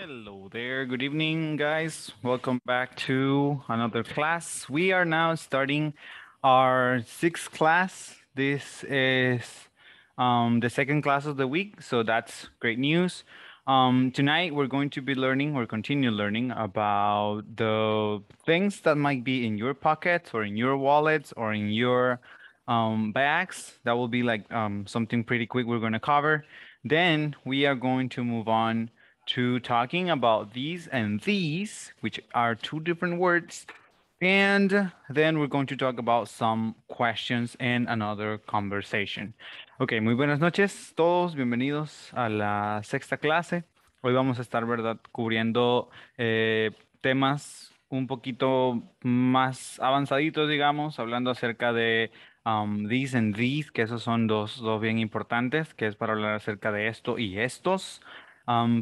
Hello there. Good evening, guys. Welcome back to another class. We are now starting our sixth class. This is um, the second class of the week, so that's great news. Um, tonight, we're going to be learning or continue learning about the things that might be in your pockets or in your wallets or in your um, bags. That will be like um, something pretty quick we're going to cover. Then we are going to move on to talking about these and these, which are two different words. And then we're going to talk about some questions and another conversation. Ok, muy buenas noches todos, bienvenidos a la sexta clase. Hoy vamos a estar, ¿verdad?, cubriendo eh, temas un poquito más avanzaditos, digamos, hablando acerca de um, these and these, que esos son dos, dos bien importantes, que es para hablar acerca de esto y estos,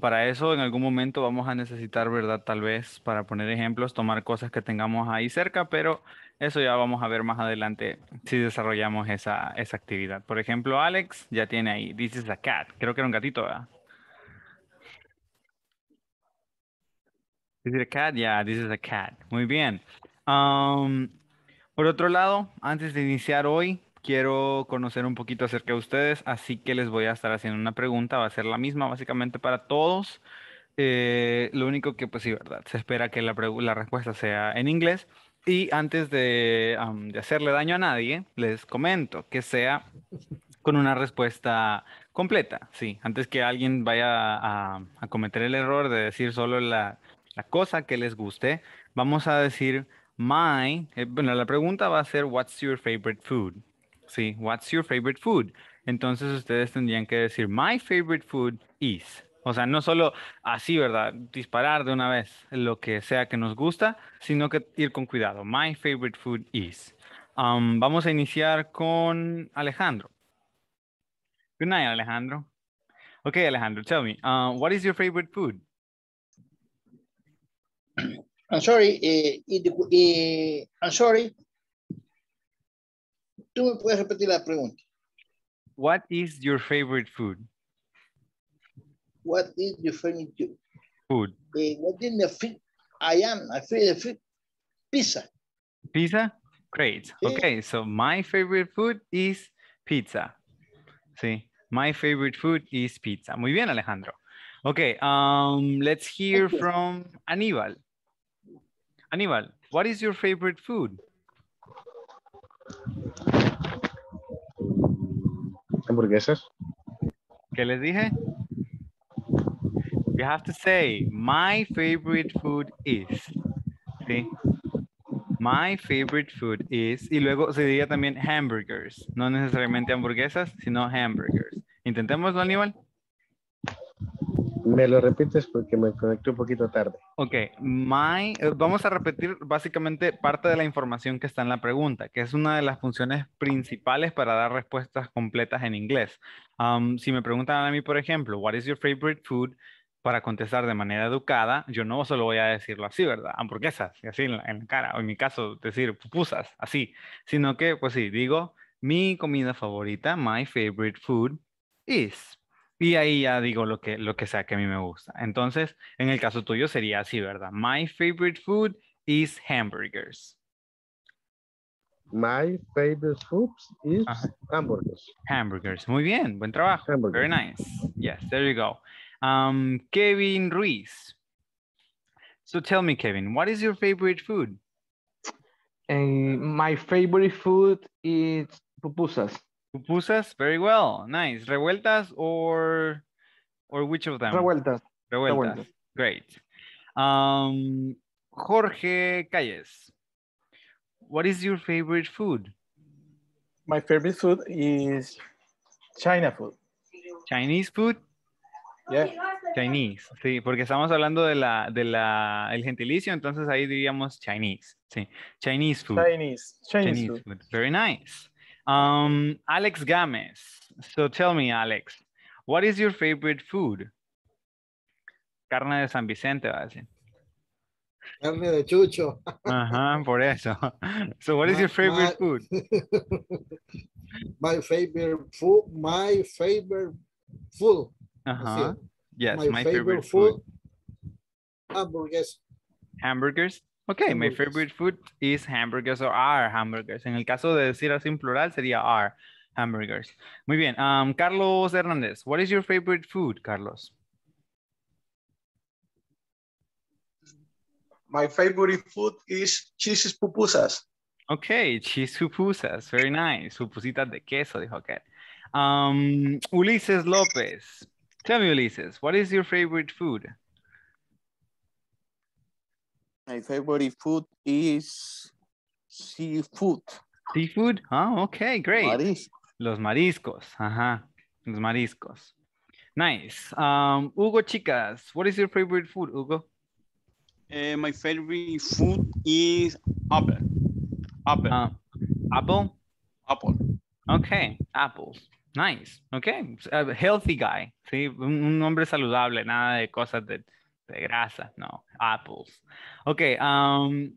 para eso en algún momento vamos a necesitar, ¿verdad? Tal vez para poner ejemplos, tomar cosas que tengamos ahí cerca, pero eso ya vamos a ver más adelante si desarrollamos esa, actividad. Por ejemplo, Alex ya tiene ahí, this is a cat, creo que era un gatito, ¿verdad? This a cat, yeah, this is a cat. Muy bien. por otro lado, antes de iniciar hoy, quiero conocer un poquito acerca de ustedes, así que les voy a estar haciendo una pregunta, va a ser la misma básicamente para todos. Eh, lo único que, pues sí, verdad, se espera que la, respuesta sea en inglés. Y antes de, hacerle daño a nadie, les comento que sea con una respuesta completa, sí, antes que alguien vaya a, cometer el error de decir solo la, cosa que les guste, vamos a decir my, eh, bueno, la pregunta va a ser what's your favorite food? Sí, what's your favorite food? Entonces ustedes tendrían que decir, my favorite food is. O sea, no solo así, ¿verdad? Disparar de una vez lo que sea que nos gusta, sino que ir con cuidado. My favorite food is. Um, vamos a iniciar con Alejandro. Good night, Alejandro. Ok, Alejandro, tell me, uh, what is your favorite food? I'm sorry. Eh, I'm sorry. ¿Tú me puedes repetir la pregunta? What is your favorite food? What is your favorite food? Eh, what is the food? I am, I feel the food. Pizza. Pizza? Great. Okay, so my favorite food is pizza. Sí, my favorite food is pizza. Muy bien, Alejandro. Okay, um, let's hear from Aníbal. Aníbal, what is your favorite food? hamburguesas? ¿Qué les dije? You have to say, my favorite food is. My favorite food is. Y luego se diría también hamburgers. No necesariamente hamburguesas, sino hamburgers. Intentémoslo, Aníbal. ¿Me lo repites porque me conecté un poquito tarde? Ok, my, eh, vamos a repetir básicamente parte de la información que está en la pregunta, que es una de las funciones principales para dar respuestas completas en inglés. Um, si me preguntan a mí, por ejemplo, what is your favorite food? Para contestar de manera educada, yo no solo voy a decirlo así, ¿verdad? Hamburguesas, así en cara, o en mi caso decir pupusas, así, sino que, pues sí, digo, mi comida favorita, my favorite food is y ahí ya digo lo que, lo que sea que a mí me gusta. Entonces, en el caso tuyo sería así, ¿verdad? My favorite food is hamburgers. My favorite food is hamburgers. Hamburgers. Muy bien, buen trabajo. Very nice. Yes, there you go. Um, Kevin Ruiz. So tell me, Kevin, what is your favorite food? Eh, my favorite food is pupusas. Pusas, very well, nice. Revueltas or or which of them? Revueltas. Revueltas. Great. Um, Jorge Calles, what is your favorite food? My favorite food is China food. Chinese food? Yeah. Chinese, sí, porque estamos hablando de la, de el gentilicio, entonces ahí diríamos Chinese, sí. Chinese food. Chinese, Chinese, food. Very nice. Um, Alex Gomez. So tell me, Alex, what is your favorite food? Carne de San Vicente, va a decir. Carne de chucho. Ajá, uh -huh, por eso. So what is my, your favorite my, food? my favorite food, my favorite food. Ajá. Uh -huh. Yes, my, my favorite, favorite, food. food. Hamburgers. Hamburgers? Ok, my favorite food is hamburgers or are hamburgers. En el caso de decir así en plural sería are hamburgers. Muy bien. Um, Carlos Hernández, what is your favorite food, Carlos? My favorite food is cheese pupusas. Ok, cheese pupusas. Very nice. Pupusitas de queso, dijo que. Um, Ulises López. Tell me, Ulises, what is your favorite food? My favorite food is seafood. Seafood? Oh, okay, great. Los mariscos. Ajá. Los mariscos. Nice. Um, Hugo Chicas, what is your favorite food, Hugo? Eh, my favorite food is apple. Apple. Ah, apple? Apple. Okay, apples. Nice. Okay, healthy guy. Sí, un hombre saludable, nada de cosas de de grasa, no, apples. Okay, um,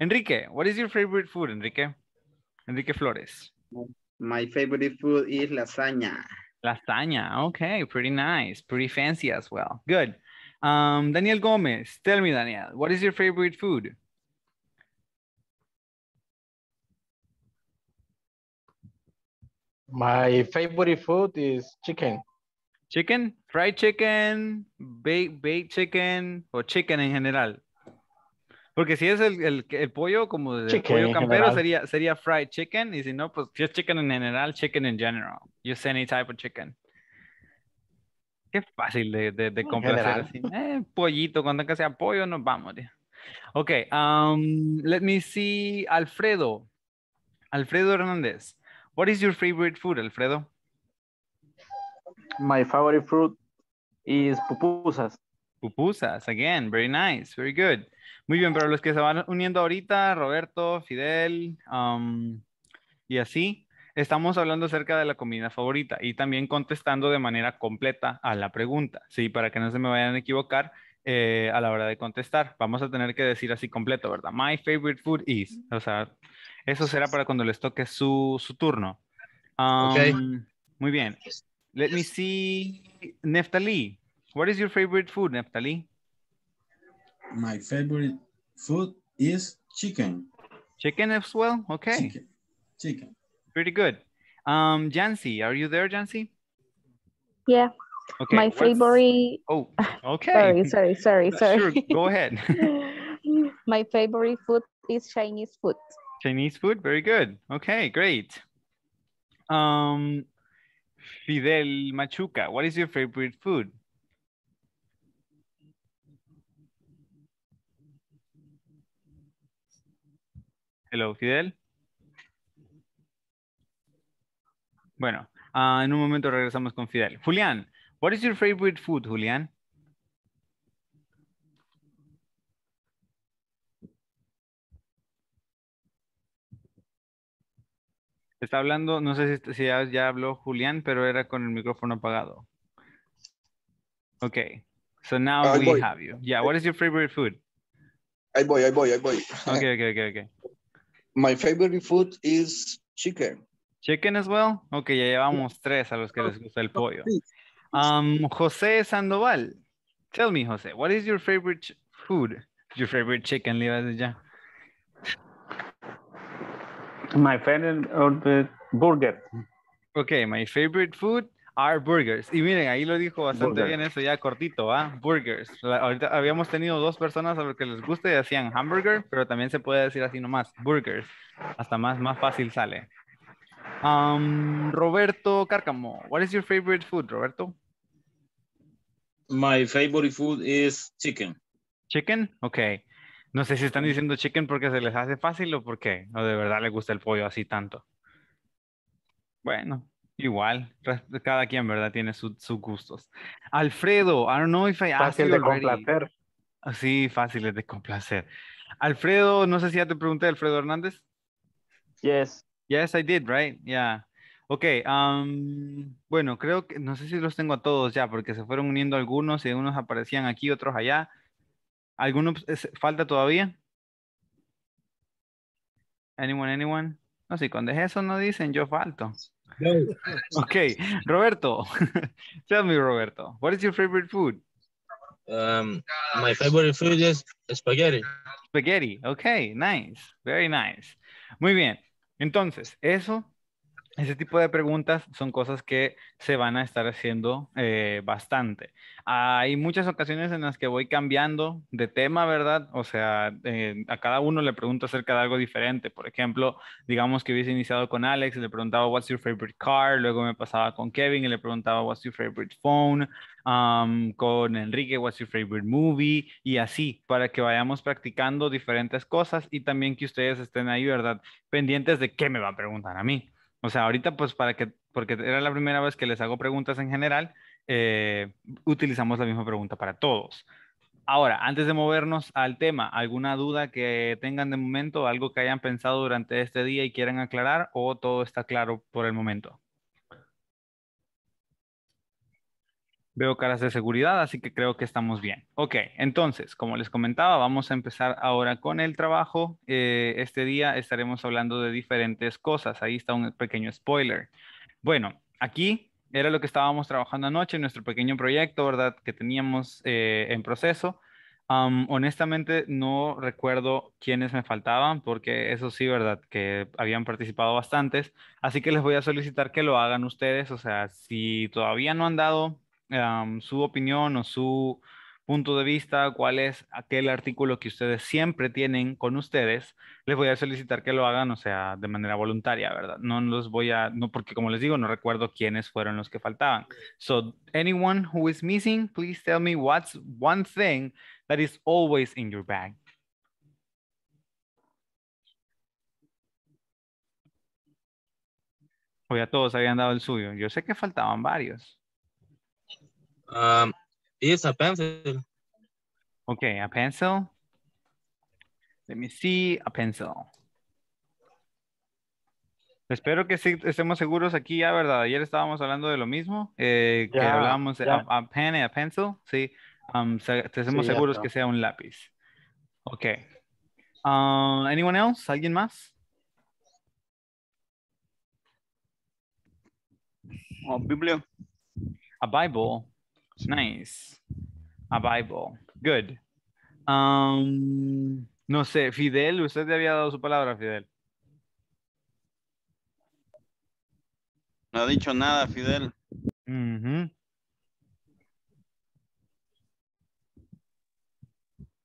Enrique, what is your favorite food, Enrique? Enrique Flores. My favorite food is lasagna. Lasagna, okay, pretty nice, pretty fancy as well. Good. Um, Daniel Gomez, tell me, Daniel, what is your favorite food? My favorite food is chicken. Chicken, fried chicken, baked, chicken o chicken en general. Porque si es el, pollo, como de pollo campero, sería, sería fried chicken. Y si no, pues si es chicken en general, chicken in general. say any type of chicken. Qué fácil de, de, eh, pollito, cuando que sea pollo, nos vamos. Ok, um, let me see. Alfredo. Alfredo Hernández. What is your favorite food, Alfredo? my favorite fruit is pupusas. Pupusas, again, very nice, very good. Muy bien, pero los que se van uniendo ahorita, Roberto, Fidel, um, y así, estamos hablando acerca de la comida favorita y también contestando de manera completa a la pregunta, ¿sí? Para que no se me vayan a equivocar eh, a la hora de contestar. Vamos a tener que decir así completo, ¿verdad? My favorite food is. O sea, eso será para cuando les toque su, turno. Um, muy bien. Let me see, Neftali. What is your favorite food, Neftali? My favorite food is chicken. Chicken as well? Okay. Chicken. chicken. Pretty good. Um, Jancy, are you there, Jancy? Yeah. Okay. My favorite. Oh, okay. sorry, sorry, sorry, sorry. Sure, go ahead. My favorite food is Chinese food. Chinese food, very good. Okay, great. Um, Fidel Machuca, what is your favorite food? Hello, Fidel. Bueno, ah, en un momento regresamos con Fidel. Julián, what is your favorite food, Julián? Está hablando, no sé si, ya, habló Julián, pero era con el micrófono apagado. Okay, so now we have you. Yeah, what is your favorite food? I voy, I voy, ahí voy. Okay, okay, okay, okay. My favorite food is chicken. Chicken as well? Ok, ya llevamos tres a los que les gusta el ah, pollo. Um, José Sandoval, tell me, José, what is your favorite food? Your favorite chicken, le iba a ya. My favorite uh, burger. Ok, my favorite food are burgers. Y miren, ahí lo dijo bastante bien eso, ya cortito, ¿ah? Burgers. habíamos tenido dos personas a las que les guste y decían hamburger, pero también se puede decir así nomás, burgers. Hasta más, más fácil sale. Um, Roberto Cárcamo, what is your favorite food, Roberto? My favorite food is chicken. Chicken? Okay. No sé si están diciendo chicken porque se les hace fácil o porque no de verdad les gusta el pollo así tanto. Bueno, igual, cada quien, ¿verdad? Tiene sus gustos. Alfredo, I don't know if I Fácil de complacer. Ah, sí, fácil de complacer. Alfredo, no sé si ya te pregunté, Alfredo Hernández. Yes. Yes, I did, right? Yeah. Ok, um, bueno, creo que, no sé si los tengo a todos ya, porque se fueron uniendo algunos y unos aparecían aquí, otros allá. ¿Alguno falta todavía? Anyone, anyone? No, si con es eso no dicen yo falto. Ok, Roberto. Tell me, Roberto, what is your favorite food? Um, my favorite food is spaghetti. Spaghetti, ok, nice, very nice. Muy bien, entonces, eso ese tipo de preguntas son cosas que se van a estar haciendo eh, bastante. Hay muchas ocasiones en las que voy cambiando de tema, ¿verdad? O sea, eh, a cada uno le pregunto acerca de algo diferente. Por ejemplo, digamos que hubiese iniciado con Alex, y le preguntaba, ¿What's your favorite car? Luego me pasaba con Kevin y le preguntaba, ¿What's your favorite phone? con Enrique, what's your favorite movie, y así, para que vayamos practicando diferentes cosas y también que ustedes estén ahí, ¿verdad? Pendientes de qué me va a preguntar a mí. O sea, ahorita pues para que, porque era la primera vez que les hago preguntas en general, eh, utilizamos la misma pregunta para todos. Ahora, antes de movernos al tema, ¿alguna duda que tengan de momento, algo que hayan pensado durante este día y quieran aclarar o todo está claro por el momento? Veo caras de seguridad, así que creo que estamos bien. Ok, entonces, como les comentaba, vamos a empezar ahora con el trabajo. Eh, este día estaremos hablando de diferentes cosas. Ahí está un pequeño spoiler. Bueno, aquí era lo que estábamos trabajando anoche, nuestro pequeño proyecto, ¿verdad? Que teníamos eh, en proceso. honestamente, no recuerdo quiénes me faltaban, porque eso sí, ¿verdad? Que habían participado bastantes. Así que les voy a solicitar que lo hagan ustedes. O sea, si todavía no han dado su opinión o su punto de vista, cuál es aquel artículo que ustedes siempre tienen con ustedes, les voy a solicitar que lo hagan, o sea, de manera voluntaria, ¿verdad? No los voy a, no, porque como les digo, no recuerdo quiénes fueron los que faltaban. So, anyone who is missing, please tell me what's one thing that is always in your bag. Hoy a todos habían dado el suyo. Yo sé que faltaban varios. Um, it's a pencil. Okay, a pencil. Let me see, a pencil. Espero que sí estemos seguros aquí ya, ¿verdad? Ayer estábamos hablando de lo mismo, eh, que hablábamos de a, pen a pencil, sí. Um, estemos seguros que sea un lápiz. Ok. Uh, anyone else? ¿Alguien más? Oh, biblia A Bible. Nice. A Bible. Good. Um, no sé, Fidel, usted le había dado su palabra, Fidel. No ha dicho nada, Fidel.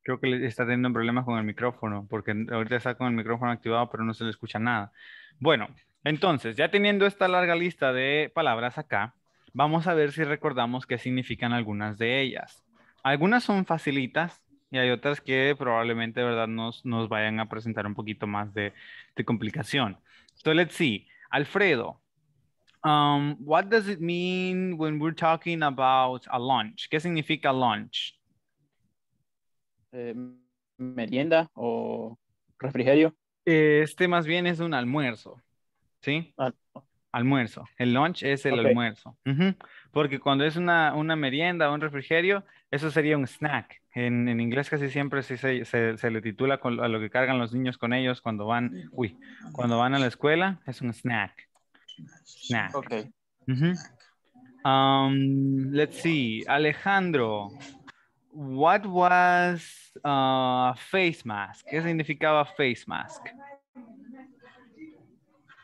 Creo que está teniendo problemas con el micrófono, porque ahorita está con el micrófono activado, pero no se le escucha nada. Bueno, entonces, ya teniendo esta larga lista de palabras acá, Vamos a ver si recordamos qué significan algunas de ellas. Algunas son facilitas y hay otras que probablemente verdad nos, nos vayan a presentar un poquito más de, complicación. So let's see. Alfredo, um, what does it mean when we're talking about a lunch? ¿Qué significa lunch? Eh, merienda o refrigerio. Este más bien es un almuerzo, ¿sí? Ah, Almuerzo. El lunch es el almuerzo. Porque cuando es una, merienda o un refrigerio, eso sería un snack. En, inglés casi siempre se, le titula a lo que cargan los niños con ellos cuando van, uy, cuando van a la escuela, es un snack. Snack. Ok. Um, let's see. Alejandro, what was uh, face mask? ¿Qué significaba face mask?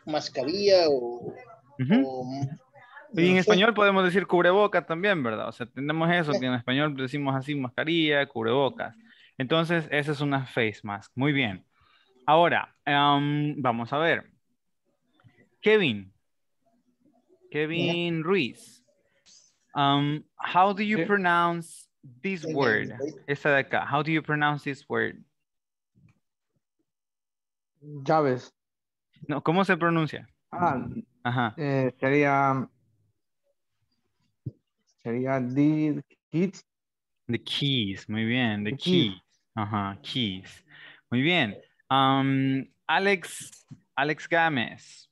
mascarilla o... y en español podemos decir cubrebocas también, ¿verdad? O sea, tenemos eso, que en español decimos así mascarilla, cubrebocas. Entonces, esa es una face mask. Muy bien. Ahora, em, vamos a ver. Kevin. Kevin Ruiz. Um, how do you pronounce this word? Esta de acá. How do you pronounce this word? Llaves. No, ¿Cómo se pronuncia? Ah, eh, sería. Sería The keys, The Keys, muy bien. The, keys. Ajá, Keys. Muy bien. Um, Alex, Alex Gámez.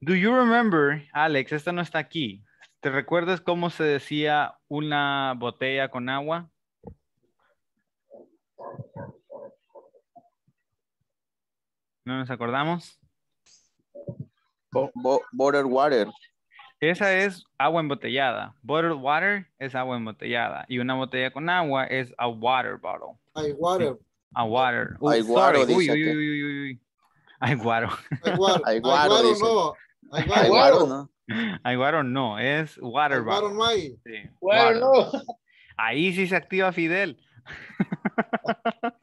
Do you remember, Alex, esta no está aquí. ¿Te recuerdas cómo se decía una botella con agua? ¿No nos acordamos? water. Esa es agua embotellada. Bottled water es agua embotellada. Y una botella con agua es a water bottle. a water. A water. Uh, water. Uy, uy, uy, uy, uy. water. I water. water no. water. no. I water no. Es water bottle. Sí. Water, water Ahí sí se activa Fidel.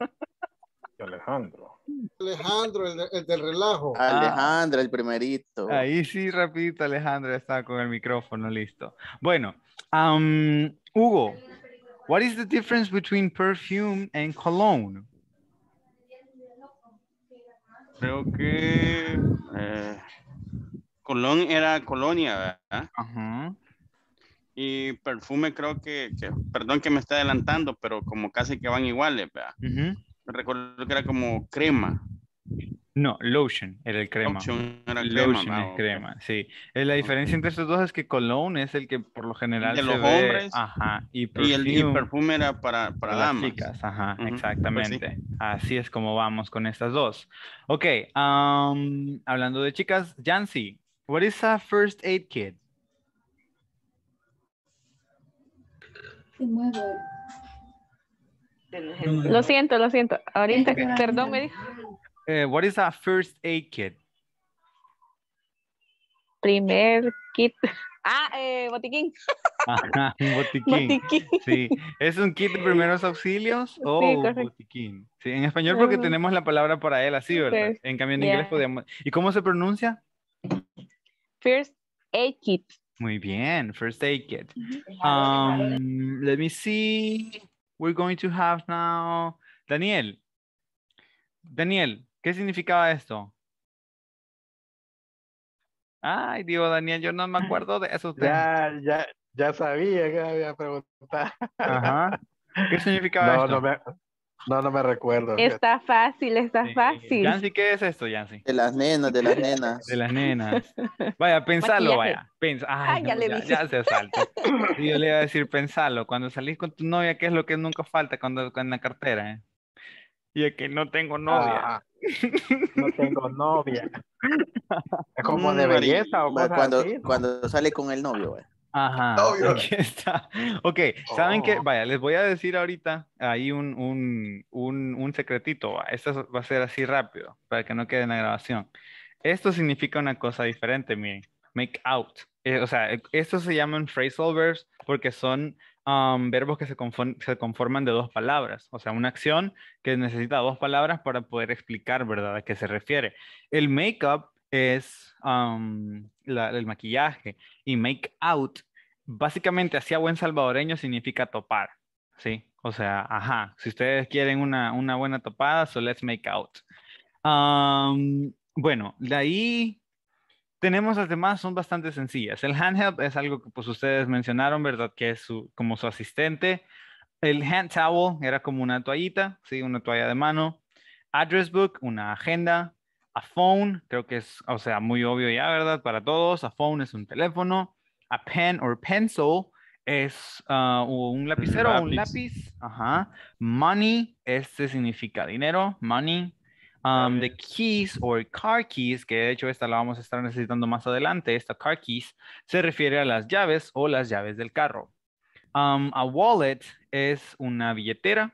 Alejandro, el, del relajo. Ah. Alejandro, el primerito. Ahí sí, rapidito, Alejandro está con el micrófono listo. Bueno, um, Hugo, what is the difference between perfume and cologne? Creo que eh, Colón era colonia, ¿verdad? Y perfume creo que, perdón que me esté adelantando, pero como casi que van iguales, ¿verdad? recuerdo que era como crema. No, lotion era el crema. Lotion era crema. Lotion ah, crema, eh, La diferencia entre estos dos es que cologne es el que por lo general de los hombres. Ajá. Y, perfume, el perfume era para, para, chicas, pues exactamente. Así es como vamos con estas dos. Ok, hablando de chicas, Jancy, what is a first aid kit? Lo siento, lo siento. Ahorita, este, perdón, me dijo. Eh, what is a first aid kit? Primer kit. Ah, eh, botiquín. botiquín. Sí, es un kit de primeros auxilios o botiquín. Sí, en español porque tenemos la palabra para él así, ¿verdad? En cambio en inglés podemos. ¿Y cómo se pronuncia? First aid kit. Muy bien, first aid kit. Um, let me see we're going to have now. Daniel, Daniel, ¿qué significaba esto? Ay, digo, Daniel, yo no me acuerdo de eso. Ya, ya, ya sabía que había preguntado. Ajá. ¿Qué significaba no, esto? No me, no, no me recuerdo. Está fácil, está fácil. Yancy, ¿qué es esto, Yancy? De las nenas, de las nenas. De las nenas. Vaya, pensalo, vaya. Ah, ya le Ya se asalta. Y yo le iba a decir, pensalo. Cuando salís con tu novia, ¿qué es lo que nunca falta cuando en la cartera? Eh? Y es que no tengo novia. no tengo novia. Es como de o cuando, así, cuando sale con el novio, güey. Ajá. está. Ok, ¿saben que qué? Oh. Vaya, les voy a decir ahorita ahí un, un, un, un secretito. Esto va a ser así rápido para que no quede en la grabación. Esto significa una cosa diferente, miren. Make out. Eh, o sea, e, estos se llaman phrase verbs porque son um, verbos que se, conforman de dos palabras. O sea, una acción que necesita dos palabras para poder explicar, ¿verdad?, a qué se refiere. El make up es um, el maquillaje y make out básicamente, hacia buen salvadoreño significa topar, ¿sí? O sea, ajá, si ustedes quieren una, buena topada, so let's make out. bueno, de ahí tenemos las demás, son bastante sencillas. El handheld es algo que pues ustedes mencionaron, ¿verdad? Que es su, como su asistente. El hand towel era como una toallita, sí, una toalla de mano. Address book, una agenda. A phone, creo que es, o sea, muy obvio ya, ¿verdad? Para todos, a phone es un teléfono a pen or pencil es ah, un lapicero o un lápiz. Money, este significa dinero, um, money. the keys or car keys, que de hecho esta la vamos a estar necesitando más adelante, esta car keys, se refiere a las llaves o las llaves del carro. Um, a wallet es una billetera,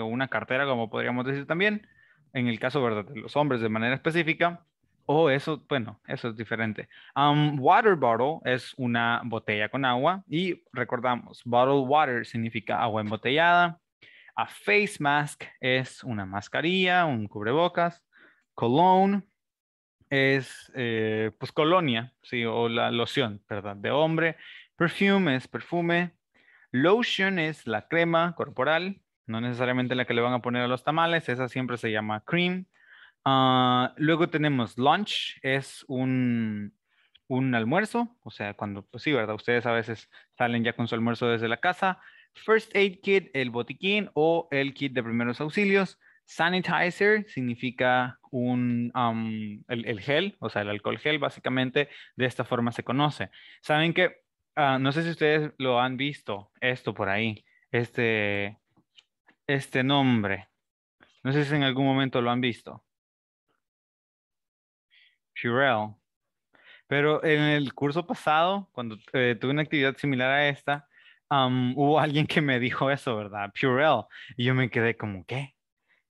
o una cartera, como podríamos decir también, en el caso de los hombres de manera específica oh, eso, bueno, eso es diferente. Um, water bottle es una botella con agua y recordamos, bottled water significa agua embotellada. A face mask es una mascarilla, un cubrebocas. Cologne es, eh, pues, colonia, sí, o la loción, ¿verdad? De hombre. Perfume es perfume. Lotion es la crema corporal, no necesariamente la que le van a poner a los tamales, esa siempre se llama cream. Ah, luego tenemos lunch, es un, almuerzo, o sea, cuando, pues sí, ¿verdad? Ustedes a veces salen ya con su almuerzo desde la casa. First Aid Kit, el botiquín o el kit de primeros auxilios. Sanitizer significa un, el, gel, o sea, el alcohol gel, básicamente de esta forma se conoce. Saben que, ah, no sé si ustedes lo han visto, esto por ahí, este, este nombre. No sé si en algún momento lo han visto. Purell. Pero en el curso pasado, cuando eh, tuve una actividad similar a esta, hubo alguien que me dijo eso, ¿verdad? Purell. Y yo me quedé como, ¿qué?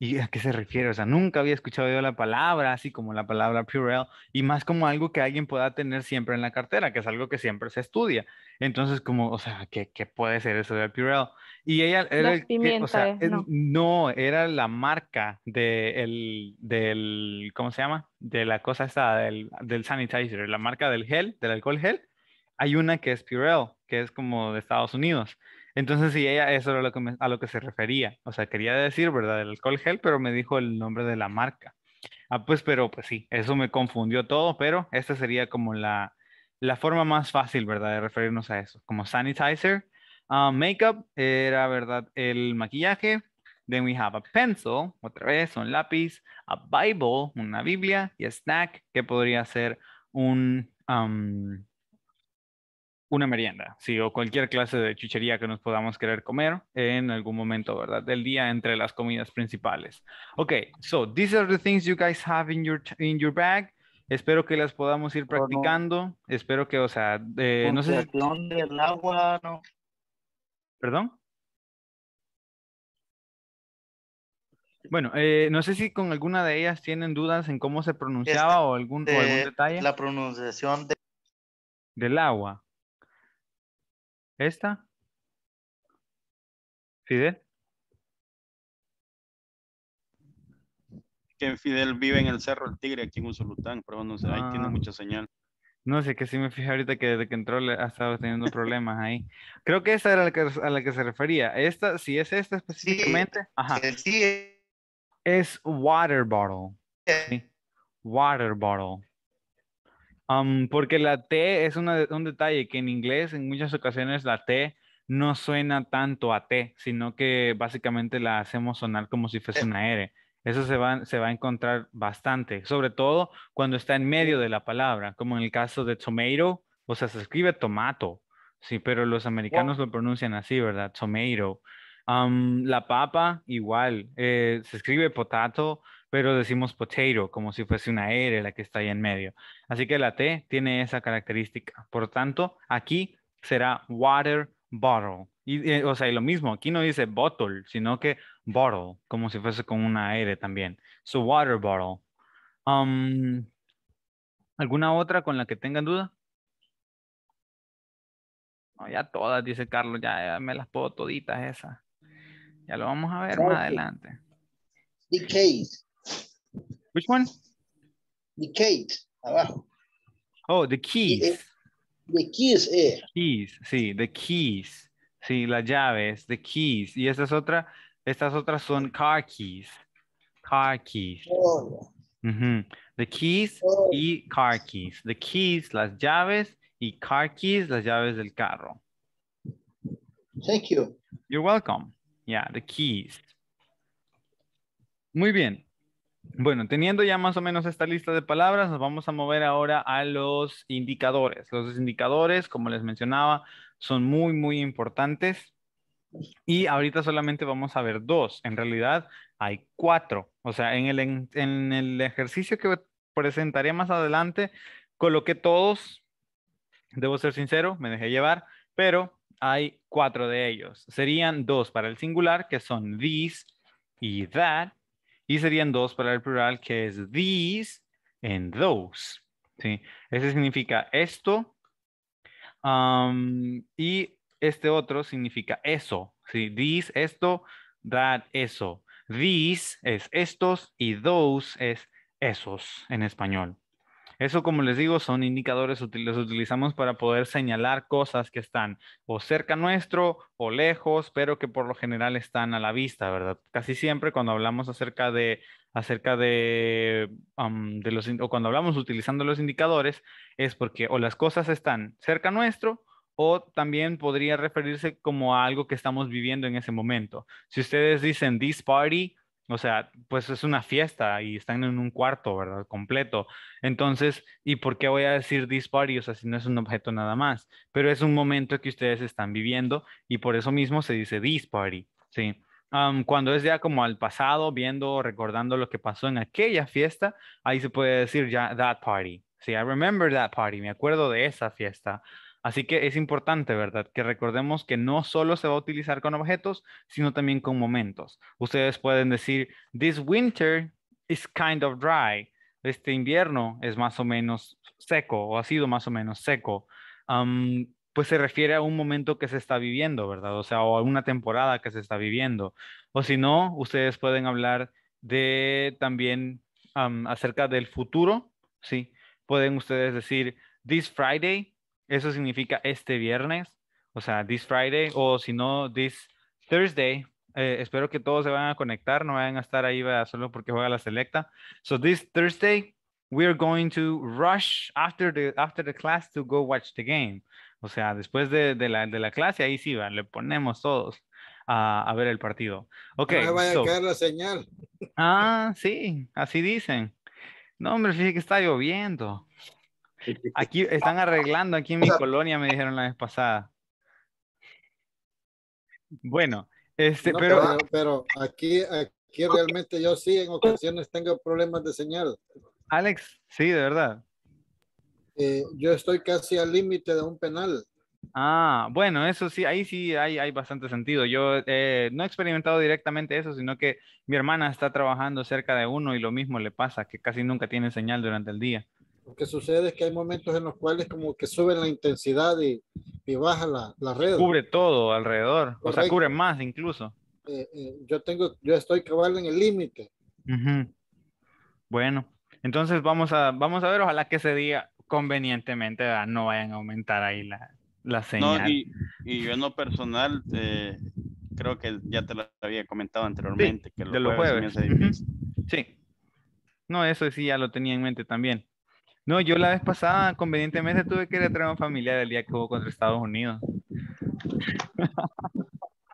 ¿Y a qué se refiere? O sea, nunca había escuchado yo la palabra, así como la palabra Purell, y más como algo que alguien pueda tener siempre en la cartera, que es algo que siempre se estudia. Entonces, como, o sea, ¿qué, puede ser eso de Purell? Y ella era eh, no. era la marca de el, del, ¿cómo se llama? De la cosa esta, del, del sanitizer, la marca del gel, del alcohol gel. Hay una que es Purell, que es como de Estados Unidos. Entonces, sí, ella, eso era a lo que se refería. O sea, quería decir, ¿verdad? El alcohol gel, pero me dijo el nombre de la marca. Ah, pues, pero pues sí, eso me confundió todo, pero esta sería como la, la forma más fácil, ¿verdad? De referirnos a eso. Como sanitizer, ah, makeup era, ¿verdad? El maquillaje. Then we have a pencil, otra vez, un lápiz, a Bible, una Biblia, y a snack, que podría ser un, una merienda, sí, o cualquier clase de chuchería que nos podamos querer comer en algún momento, ¿verdad? Del día entre las comidas principales. Ok, so these are the things you guys have in your, in your bag. Espero que las podamos ir practicando. Espero que, o sea, no sé. el agua, no. ¿Perdón? Bueno, eh, no sé si con alguna de ellas tienen dudas en cómo se pronunciaba o, algún, este, detalle. La pronunciación de... del agua. ¿Esta? ¿Fidel? Que Fidel vive en el Cerro el Tigre, aquí en un Usulután, pero no sé, ahí tiene ah. mucha señal. No sé, que sí me fijé ahorita que desde que entró ha estado teniendo problemas ahí. Creo que esta era la a la que se refería. Esta, si es esta específicamente, ajá. Sí. Es water bottle. Sí. Water bottle porque la T es un detalle que en inglés en muchas ocasiones la T no suena tanto a T, sino que básicamente la hacemos sonar como si fuese eh. una R. Eso se va, a encontrar bastante, sobre todo cuando está en medio de la palabra, como en el caso de tomato, o sea, se escribe tomato, sí, pero los americanos lo pronuncian así, ¿verdad? Tomato. la papa, igual, eh, se escribe potato, pero decimos potato como si fuese una R la que está ahí en medio. Así que la T tiene esa característica. Por tanto, aquí será water bottle. Y, eh, o sea, lo mismo, aquí no dice bottle, sino que bottle, como si fuese con una R también. So, water bottle. Um, ¿Alguna otra con la que tengan duda? ya todas, dice Carlos, ya, me las puedo toditas esas. Ya lo vamos a ver más adelante. Which one? The keys, abajo. Oh, the keys. Eh, the, keys, eh. Keys, sí, the keys. Sí, las llaves, the keys. Y estas estas otras son car keys. Car keys. The keys y car keys. The keys, las llaves, y car keys, las llaves del carro. Thank you. You're welcome. Yeah, the keys. Muy bien. Bueno, teniendo ya más o menos esta lista de palabras, nos vamos a mover ahora a los indicadores. Los indicadores, como les mencionaba, son muy, muy importantes. Y ahorita solamente vamos a ver dos. En realidad hay cuatro. O sea, en el, ejercicio que presentaré más adelante, coloqué todos. Debo ser sincero, me dejé llevar, pero hay cuatro de ellos. Serían dos para el singular, que son this y that y serían dos para el plural, que es these and those. ¿sí? Ese significa esto. Um, y este otro significa eso. ¿sí? These, esto, that, eso. These es estos y those es esos en español. Eso, como les digo, son indicadores, los utilizamos para poder señalar cosas que están o cerca nuestro o lejos, pero que por lo general están a la vista, ¿verdad? Casi siempre cuando hablamos acerca de acerca de, los, o cuando hablamos utilizando los indicadores, es porque o las cosas están cerca nuestro o también podría referirse como a algo que estamos viviendo en ese momento. Si ustedes dicen this party o sea, pues es una fiesta y están en un cuarto, ¿verdad? Completo. Entonces, ¿y por qué voy a decir this party? O sea, si no es un objeto nada más, pero es un momento que ustedes están viviendo y por eso mismo se dice this party, ¿sí? cuando es ya como al pasado, viendo, o recordando lo que pasó en aquella fiesta, ahí se puede decir ya that party. Sí, I remember that party, me acuerdo de esa fiesta. Así que es importante, ¿verdad? Que recordemos que no solo se va a utilizar con objetos, sino también con momentos. Ustedes pueden decir, this winter is kind of dry. Este invierno es más o menos seco o ha sido más o menos seco. pues se refiere a un momento que se está viviendo, ¿verdad? O sea, o a una temporada que se está viviendo. O si no, ustedes pueden hablar de también acerca del futuro, ¿sí? Pueden ustedes decir, this Friday eso significa este viernes, o sea, this Friday, o si no, this Thursday. Eh, espero que todos se van a conectar, no vayan a estar ahí solo porque juega la selecta. So this Thursday, we are going to rush after the, after the class to go watch the game. O sea, después de, la, clase, ahí sí, va. le ponemos todos a, ver el partido. Okay. No a caer la señal. Ah, sí, así dicen. No, hombre, fíjate que está lloviendo. Aquí están arreglando aquí en mi colonia, me dijeron la vez pasada. Bueno, este, pero... pero, aquí, aquí realmente yo sí en ocasiones tengo problemas de señal. Alex, sí, de verdad. Eh, yo estoy casi al límite de un penal. Ah, bueno, eso sí, ahí sí hay, hay bastante sentido. Yo eh, no he experimentado directamente eso, sino que mi hermana está trabajando cerca de uno y lo mismo le pasa, que casi nunca tiene señal durante el día. Lo que sucede es que hay momentos en los cuales como que sube la intensidad y, baja la, red. Cubre todo alrededor, o sea, cubre más incluso. Eh, eh, yo tengo, yo estoy cabal en el límite. Bueno, entonces vamos a, vamos a ver, ojalá que ese diga convenientemente no vayan a aumentar ahí la, la señal. y, yo en lo personal eh, creo que ya te lo había comentado anteriormente, que de los Sí. No, eso sí ya lo tenía en mente también. No, yo la vez pasada convenientemente tuve que ir a traer a un familiar el día que hubo contra Estados Unidos.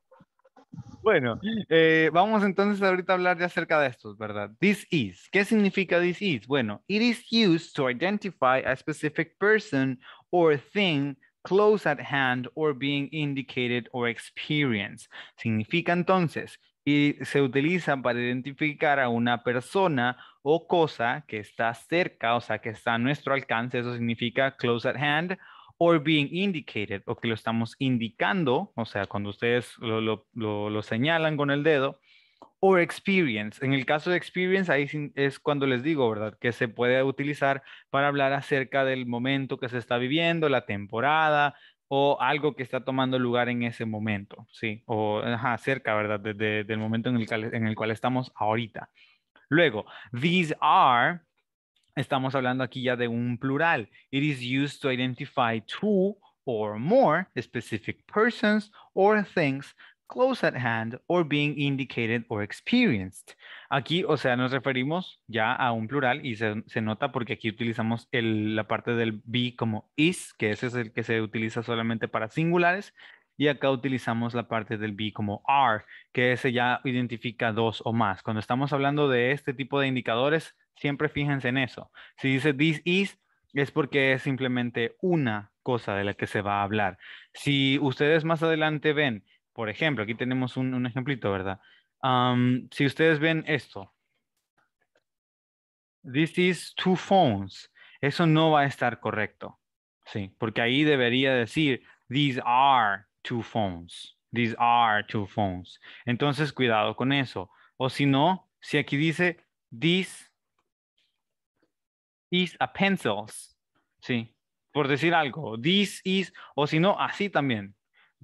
bueno, eh, vamos entonces ahorita a hablar de acerca de estos, ¿verdad? This is. ¿Qué significa this is? Bueno, it is used to identify a specific person or thing close at hand or being indicated or experienced. Significa entonces y se utilizan para identificar a una persona o cosa que está cerca, o sea, que está a nuestro alcance, eso significa close at hand, or being indicated, o que lo estamos indicando, o sea, cuando ustedes lo, lo, lo, señalan con el dedo, or experience. En el caso de experience, ahí es cuando les digo, ¿verdad? Que se puede utilizar para hablar acerca del momento que se está viviendo, la temporada, o algo que está tomando lugar en ese momento, ¿sí? O cerca, ¿verdad? Desde momento en el, en el cual estamos ahorita. Luego, these are, estamos hablando aquí ya de un plural. It is used to identify two or more specific persons or things close at hand or being indicated or experienced. Aquí, o sea, nos referimos ya a un plural y se, nota porque aquí utilizamos la parte del be como is, que ese es el que se utiliza solamente para singulares, y acá utilizamos la parte del be como are, que ese ya identifica dos o más. Cuando estamos hablando de este tipo de indicadores, siempre fíjense en eso. Si dice this is, es porque es simplemente una cosa de la que se va a hablar. Si ustedes más adelante ven por ejemplo, aquí tenemos un, ejemplito, ¿verdad? si ustedes ven esto. This is two phones. Eso no va a estar correcto. Sí, porque ahí debería decir these are two phones. These are two phones. Entonces, cuidado con eso. O si no, si aquí dice this is a pencils. Sí, por decir algo. This is, o si no, así también.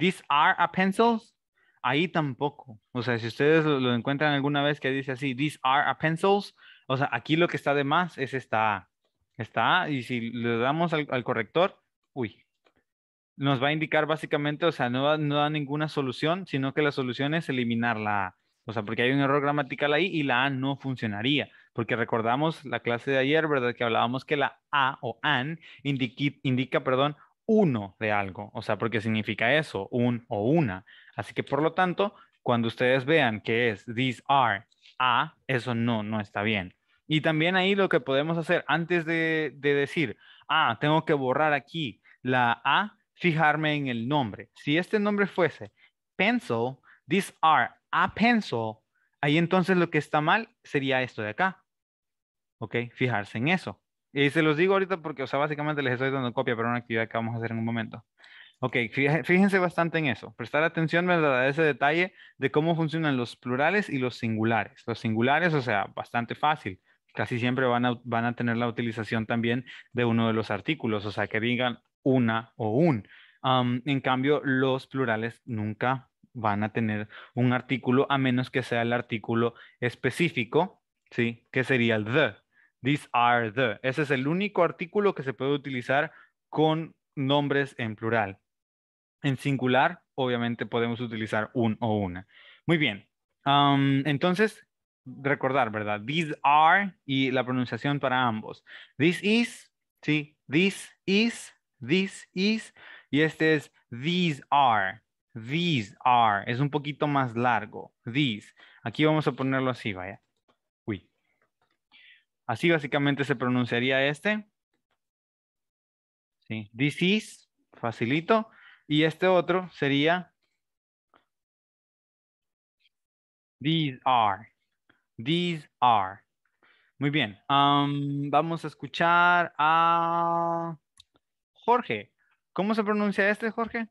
These are a pencils. Ahí tampoco. O sea, si ustedes lo encuentran alguna vez que dice así, these are a pencils. O sea, aquí lo que está de más es esta A. Esta A. Y si le damos al, corrector, uy, nos va a indicar básicamente, o sea, no, da ninguna solución, sino que la solución es eliminar la A. O sea, porque hay un error gramatical ahí y la A no funcionaría. Porque recordamos la clase de ayer, ¿verdad? Que hablábamos que la A o AN indica perdón, uno de algo, o sea, porque significa eso, un o una. Así que por lo tanto, cuando ustedes vean que es these are a, eso no, no está bien. Y también ahí lo que podemos hacer antes de, decir, ah, tengo que borrar aquí la a, fijarme en el nombre. Si este nombre fuese pencil, these are a pencil, ahí entonces lo que está mal sería esto de acá. ¿Ok? Fijarse en eso. Y se los digo ahorita porque, o sea, básicamente les estoy dando copia para una actividad que vamos a hacer en un momento. Ok, fíjense bastante en eso. Prestar atención ¿verdad? a ese detalle de cómo funcionan los plurales y los singulares. Los singulares, o sea, bastante fácil. Casi siempre van a, van a tener la utilización también de uno de los artículos, o sea, que digan una o un. en cambio, los plurales nunca van a tener un artículo a menos que sea el artículo específico, ¿sí? Que sería el the, These are the. Ese es el único artículo que se puede utilizar con nombres en plural. En singular, obviamente podemos utilizar un o una. Muy bien. Um, entonces, recordar, ¿verdad? These are y la pronunciación para ambos. This is, sí, this is, this is, y este es these are, these are. Es un poquito más largo, these. Aquí vamos a ponerlo así, vaya. Así básicamente se pronunciaría este. this is, facilito. Y este otro sería these are, these are. Muy bien, vamos a escuchar a Jorge. ¿Cómo se pronuncia este, Jorge?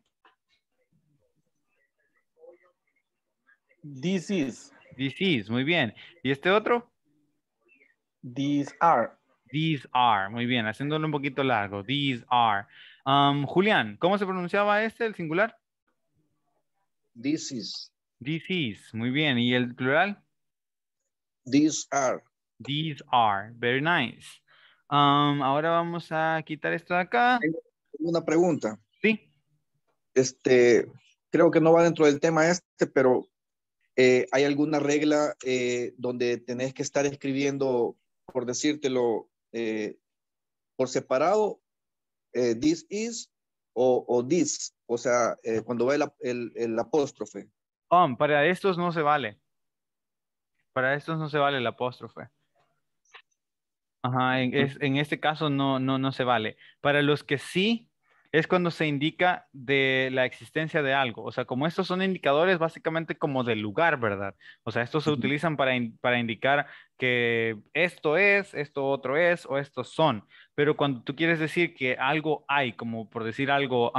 This is. This is, muy bien. ¿Y este otro? These are. These are. Muy bien, haciéndolo un poquito largo. These are. Um, Julián, ¿cómo se pronunciaba este, el singular? This is. This is. Muy bien. ¿Y el plural? These are. These are. Very nice. Um, ahora vamos a quitar esto de acá. Una pregunta. Sí. Este, creo que no va dentro del tema este, pero eh, ¿hay alguna regla eh, donde tenés que estar escribiendo por decírtelo, eh, por separado, eh, this is o, this, o sea, eh, cuando va el, apóstrofe. para estos no se vale. Para estos no se vale el apóstrofe. Ajá, en, en este caso no, no, no se vale. Para los que sí, es cuando se indica de la existencia de algo. O sea, como estos son indicadores básicamente como del lugar, ¿verdad? O sea, estos se utilizan para, indicar que esto es, esto otro es o estos son. Pero cuando tú quieres decir que algo hay, como por decir algo,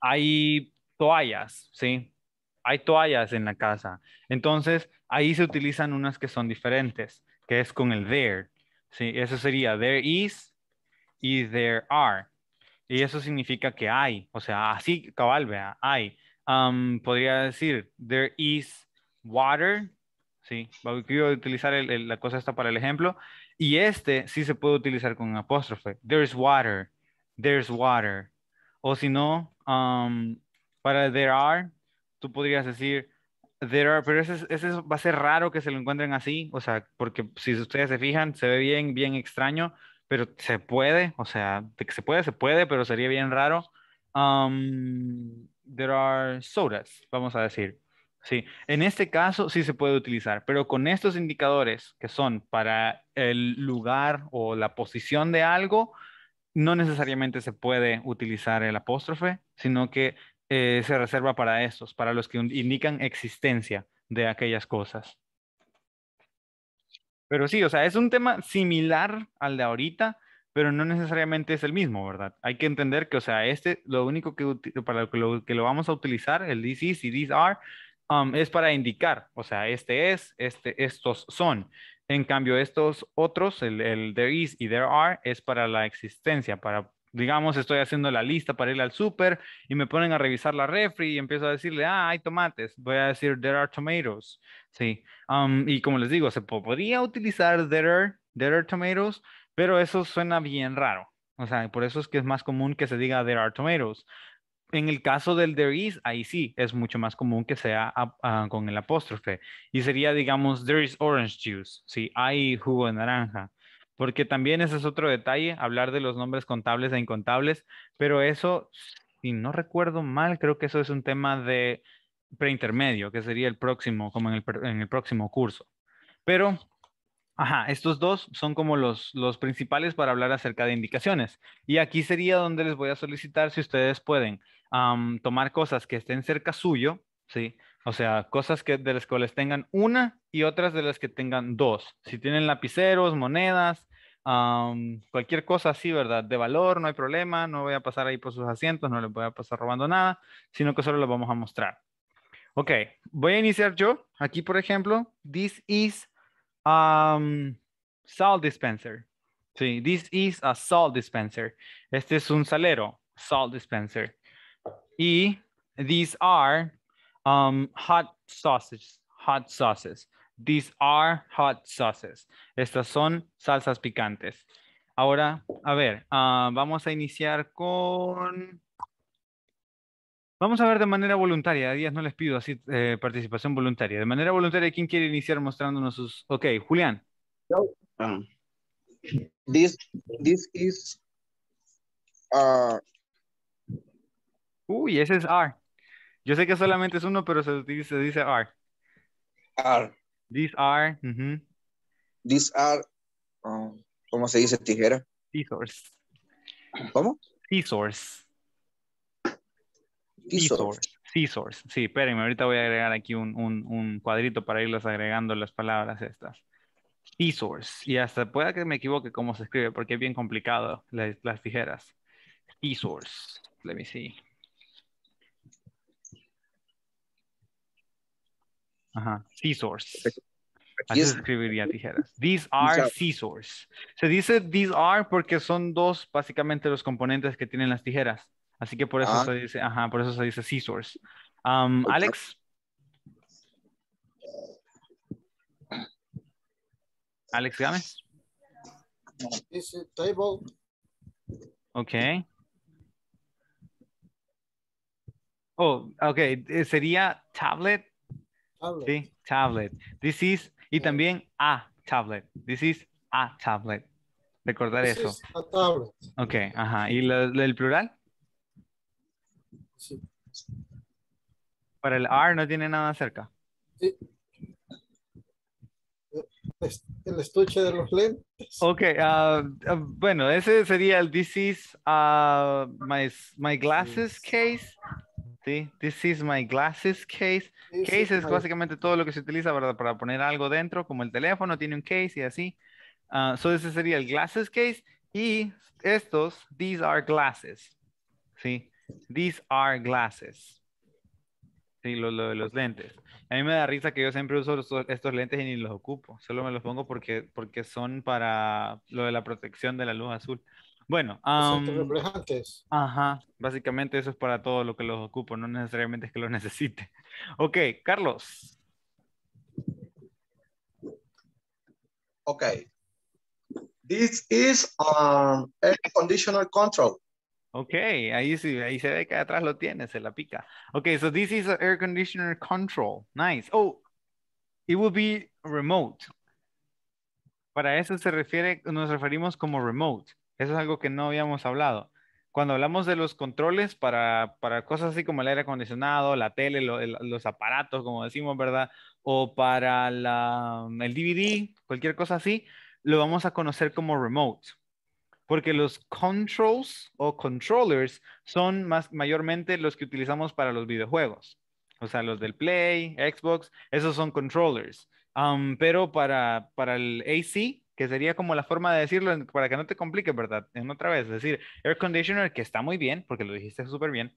hay toallas, ¿sí? Hay toallas en la casa. Entonces, ahí se utilizan unas que son diferentes, que es con el there. Sí, eso sería there is y there are. Y eso significa que hay, o sea, así cabal, vea, hay. podría decir, there is water, sí, voy a utilizar la cosa esta para el ejemplo, y este sí se puede utilizar con un apóstrofe, there is water, there's water, o si no, para there are, tú podrías decir, there are, pero ese, va a ser raro que se lo encuentren así, o sea, porque si ustedes se fijan, se ve bien, bien extraño, pero se puede, o sea, de que se puede, se puede, pero sería bien raro. Um, there are sodas, vamos a decir. Sí, en este caso sí se puede utilizar, pero con estos indicadores que son para el lugar o la posición de algo, no necesariamente se puede utilizar el apóstrofe, sino que eh, se reserva para estos, para los que indican existencia de aquellas cosas. Pero sí, o sea, es un tema similar al de ahorita, pero no necesariamente es el mismo, ¿verdad? Hay que entender que, o sea, este, lo único que para lo que lo, vamos a utilizar, el this is y these are, es para indicar, o sea, este es, este, estos son. En cambio, estos otros, el, el there is y there are, es para la existencia, para digamos, estoy haciendo la lista para ir al super y me ponen a revisar la refri y empiezo a decirle, ah, hay tomates. Voy a decir, there are tomatoes. Sí. y como les digo, se podría utilizar there are, there are tomatoes, pero eso suena bien raro. O sea, por eso es que es más común que se diga there are tomatoes. En el caso del there is, ahí sí, es mucho más común que sea con el apóstrofe. Y sería, digamos, there is orange juice. Sí, hay jugo de naranja porque también ese es otro detalle, hablar de los nombres contables e incontables, pero eso, si no recuerdo mal, creo que eso es un tema de preintermedio, que sería el próximo, como en el, próximo curso. Pero, ajá, estos dos son como los, principales para hablar acerca de indicaciones. Y aquí sería donde les voy a solicitar si ustedes pueden tomar cosas que estén cerca suyo, ¿sí? O sea, cosas que, de las cuales tengan una y otras de las que tengan dos. Si tienen lapiceros, monedas, cualquier cosa así, ¿verdad? De valor, no hay problema, no voy a pasar ahí por sus asientos, no les voy a pasar robando nada, sino que solo les vamos a mostrar. Ok, voy a iniciar yo. Aquí, por ejemplo, this is a mm, salt dispenser. Sí, this is a salt dispenser. Este es un salero, salt dispenser. Y these are Um, hot sauces, hot sauces. These are hot sauces. Estas son salsas picantes. Ahora, a ver, ah, vamos a iniciar con... Vamos a ver de manera voluntaria. días no les pido así eh, participación voluntaria. De manera voluntaria, ¿quién quiere iniciar mostrándonos sus... Ok, Julián. Um, this, this is... Uh... Uy, ese es R. Yo sé que solamente es uno, pero se dice, dice are. Are. These are. These are. Um, ¿Cómo se dice tijera? Scissors. ¿Cómo? Scissors. Scissors. Scissors. Sí, espérenme, ahorita voy a agregar aquí un, cuadrito para irlos agregando las palabras estas. Scissors. Y hasta pueda que me equivoque cómo se escribe, porque es bien complicado las, las tijeras. Scissors. Let me see. Ajá, scissors. Así se escribiría tijeras. These are scissors. Se dice these are porque son dos básicamente los componentes que tienen las tijeras. Así que por eso ah. se dice, ajá, por eso se dice scissors. Um, Alex. Alex Gámez. Is table? Okay. Oh, okay. Eh, sería tablet Tablet. Sí, tablet. This is, y también a tablet. This is a tablet. Recordar eso. tablet. Ok, ajá. ¿Y el plural? Sí. Para el R no tiene nada cerca. Sí. El estuche de los lentes. Ok, ah, ah, bueno, ese sería el this is uh, my, my glasses case. ¿sí? This is my glasses case. case es básicamente todo lo que se utiliza para, para, poner algo dentro, como el teléfono tiene un case y así. Ah, so ese sería el glasses case y estos, these are glasses, ¿sí? These are glasses. Sí, lo, lo, los lentes. A mí me da risa que yo siempre uso estos lentes y ni los ocupo. Solo me los pongo porque, porque son para lo de la protección de la luz azul. Bueno, Ajá, básicamente eso es para todo lo que los ocupo, no necesariamente es que los necesite. Ok, Carlos. Ok. This is um, air conditioner control. Ok, ahí sí, ahí se ve que atrás lo tiene, se la pica. Ok, so this is air conditioner control. Nice. Oh, it will be remote. Para eso se refiere, nos referimos como remote. Eso es algo que no habíamos hablado. Cuando hablamos de los controles para, cosas así como el aire acondicionado, la tele, los aparatos, como decimos, ¿verdad? O para mm, el DVD, cualquier cosa así, lo vamos a conocer como remote. Porque los controls o controllers son más, mayormente los que utilizamos para los videojuegos. O sea, los del Play, Xbox, esos son controllers. pero para, para el AC, que sería como la forma de decirlo para que no te complique, ¿verdad? En otra vez, es decir, air conditioner, que está muy bien, porque lo dijiste súper bien,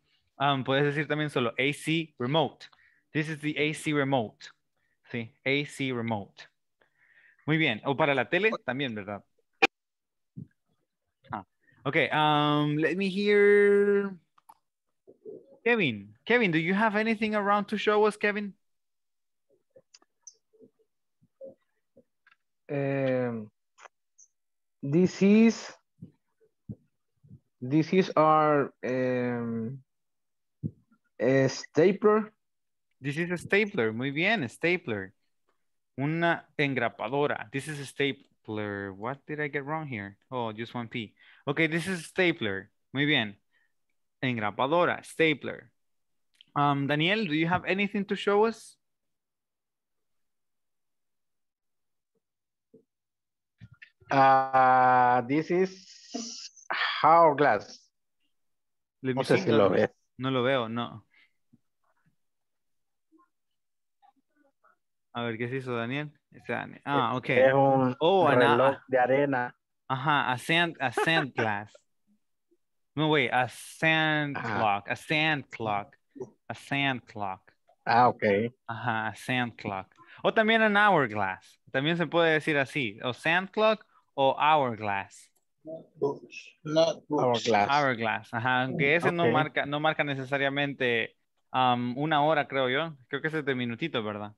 puedes decir también solo AC remote. This is the AC remote. Sí, AC remote. Muy bien, o para la tele también, ¿verdad? Ah, ok, um, let me hear... Kevin, Kevin, do you have anything around to show us, Kevin? this is this is our stapler. This is a stapler. Muy bien, stapler. Una engrapadora. This is a stapler. What did I get wrong here? Oh, just one P. Okay, this is stapler. Muy bien. Engrapadora, stapler. Um, Daniel, do you have anything to show us? Ah, this is hourglass. no sé si lo ves. No lo veo, no. A ver, ¿qué se hizo Daniel? Ah, ok. Es un oh, reloj de ah, arena. Ajá, a sand, a sand glass. No, wait, a sand ah. clock, a sand clock, a sand clock. Ah, ok. Ajá, a sand clock. O también an hourglass. También se puede decir así, o sand clock o hourglass? Hourglass. Hourglass, ajá. Aunque mm, ese no, marca, no marca necesariamente um, una hora, creo yo. Creo que es de minutito, ¿verdad?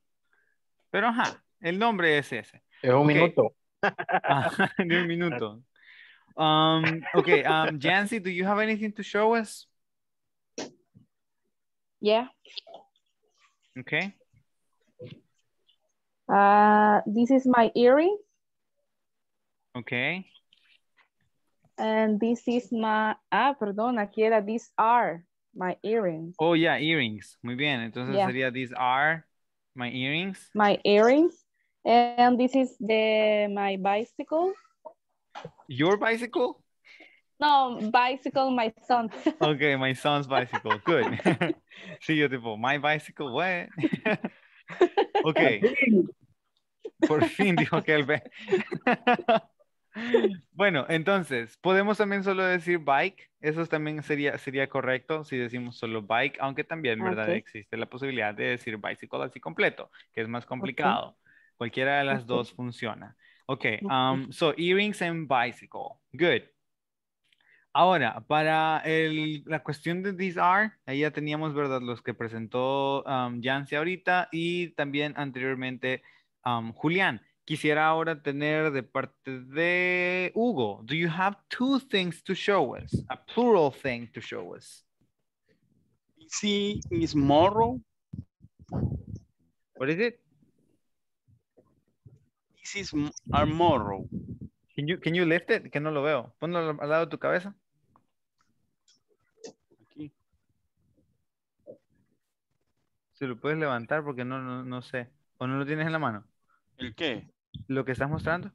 Pero ajá, el nombre es ese. Es un minuto. Ah, un minuto. Um, okay, um, Jancy, do you have anything to show us? Yeah. Okay. Uh, this is my earring. Okay. And this is my, ah, perdón, aquí era these are my earrings. Oh, yeah, earrings. Muy bien. Entonces yeah. sería these are my earrings. My earrings. And this is the my bicycle. Your bicycle? No, bicycle, my son. okay, my son's bicycle. Good. See you, people. my bicycle, what? okay. Por fin dijo que él ve. bueno, entonces, podemos también solo decir bike, eso también sería, sería correcto si decimos solo bike, aunque también, ah, ¿verdad? Existe la posibilidad de decir bicycle así completo, que es más complicado. Cualquiera de las dos funciona. Ok, um, so earrings and bicycle. Good. Ahora, para el, la cuestión de these are, ahí ya teníamos, ¿verdad? Los que presentó um, Jancy ahorita y también anteriormente um, Julián. Quisiera ahora tener de parte de Hugo. Do you have two things to show us? A plural thing to show us. This is morro. What is it? This is our morrow. Can you, can you lift it? Que no lo veo. Ponlo al lado de tu cabeza. Aquí. Si lo puedes levantar porque no, no, no sé. ¿O no lo tienes en la mano? qué? Lo que estás mostrando.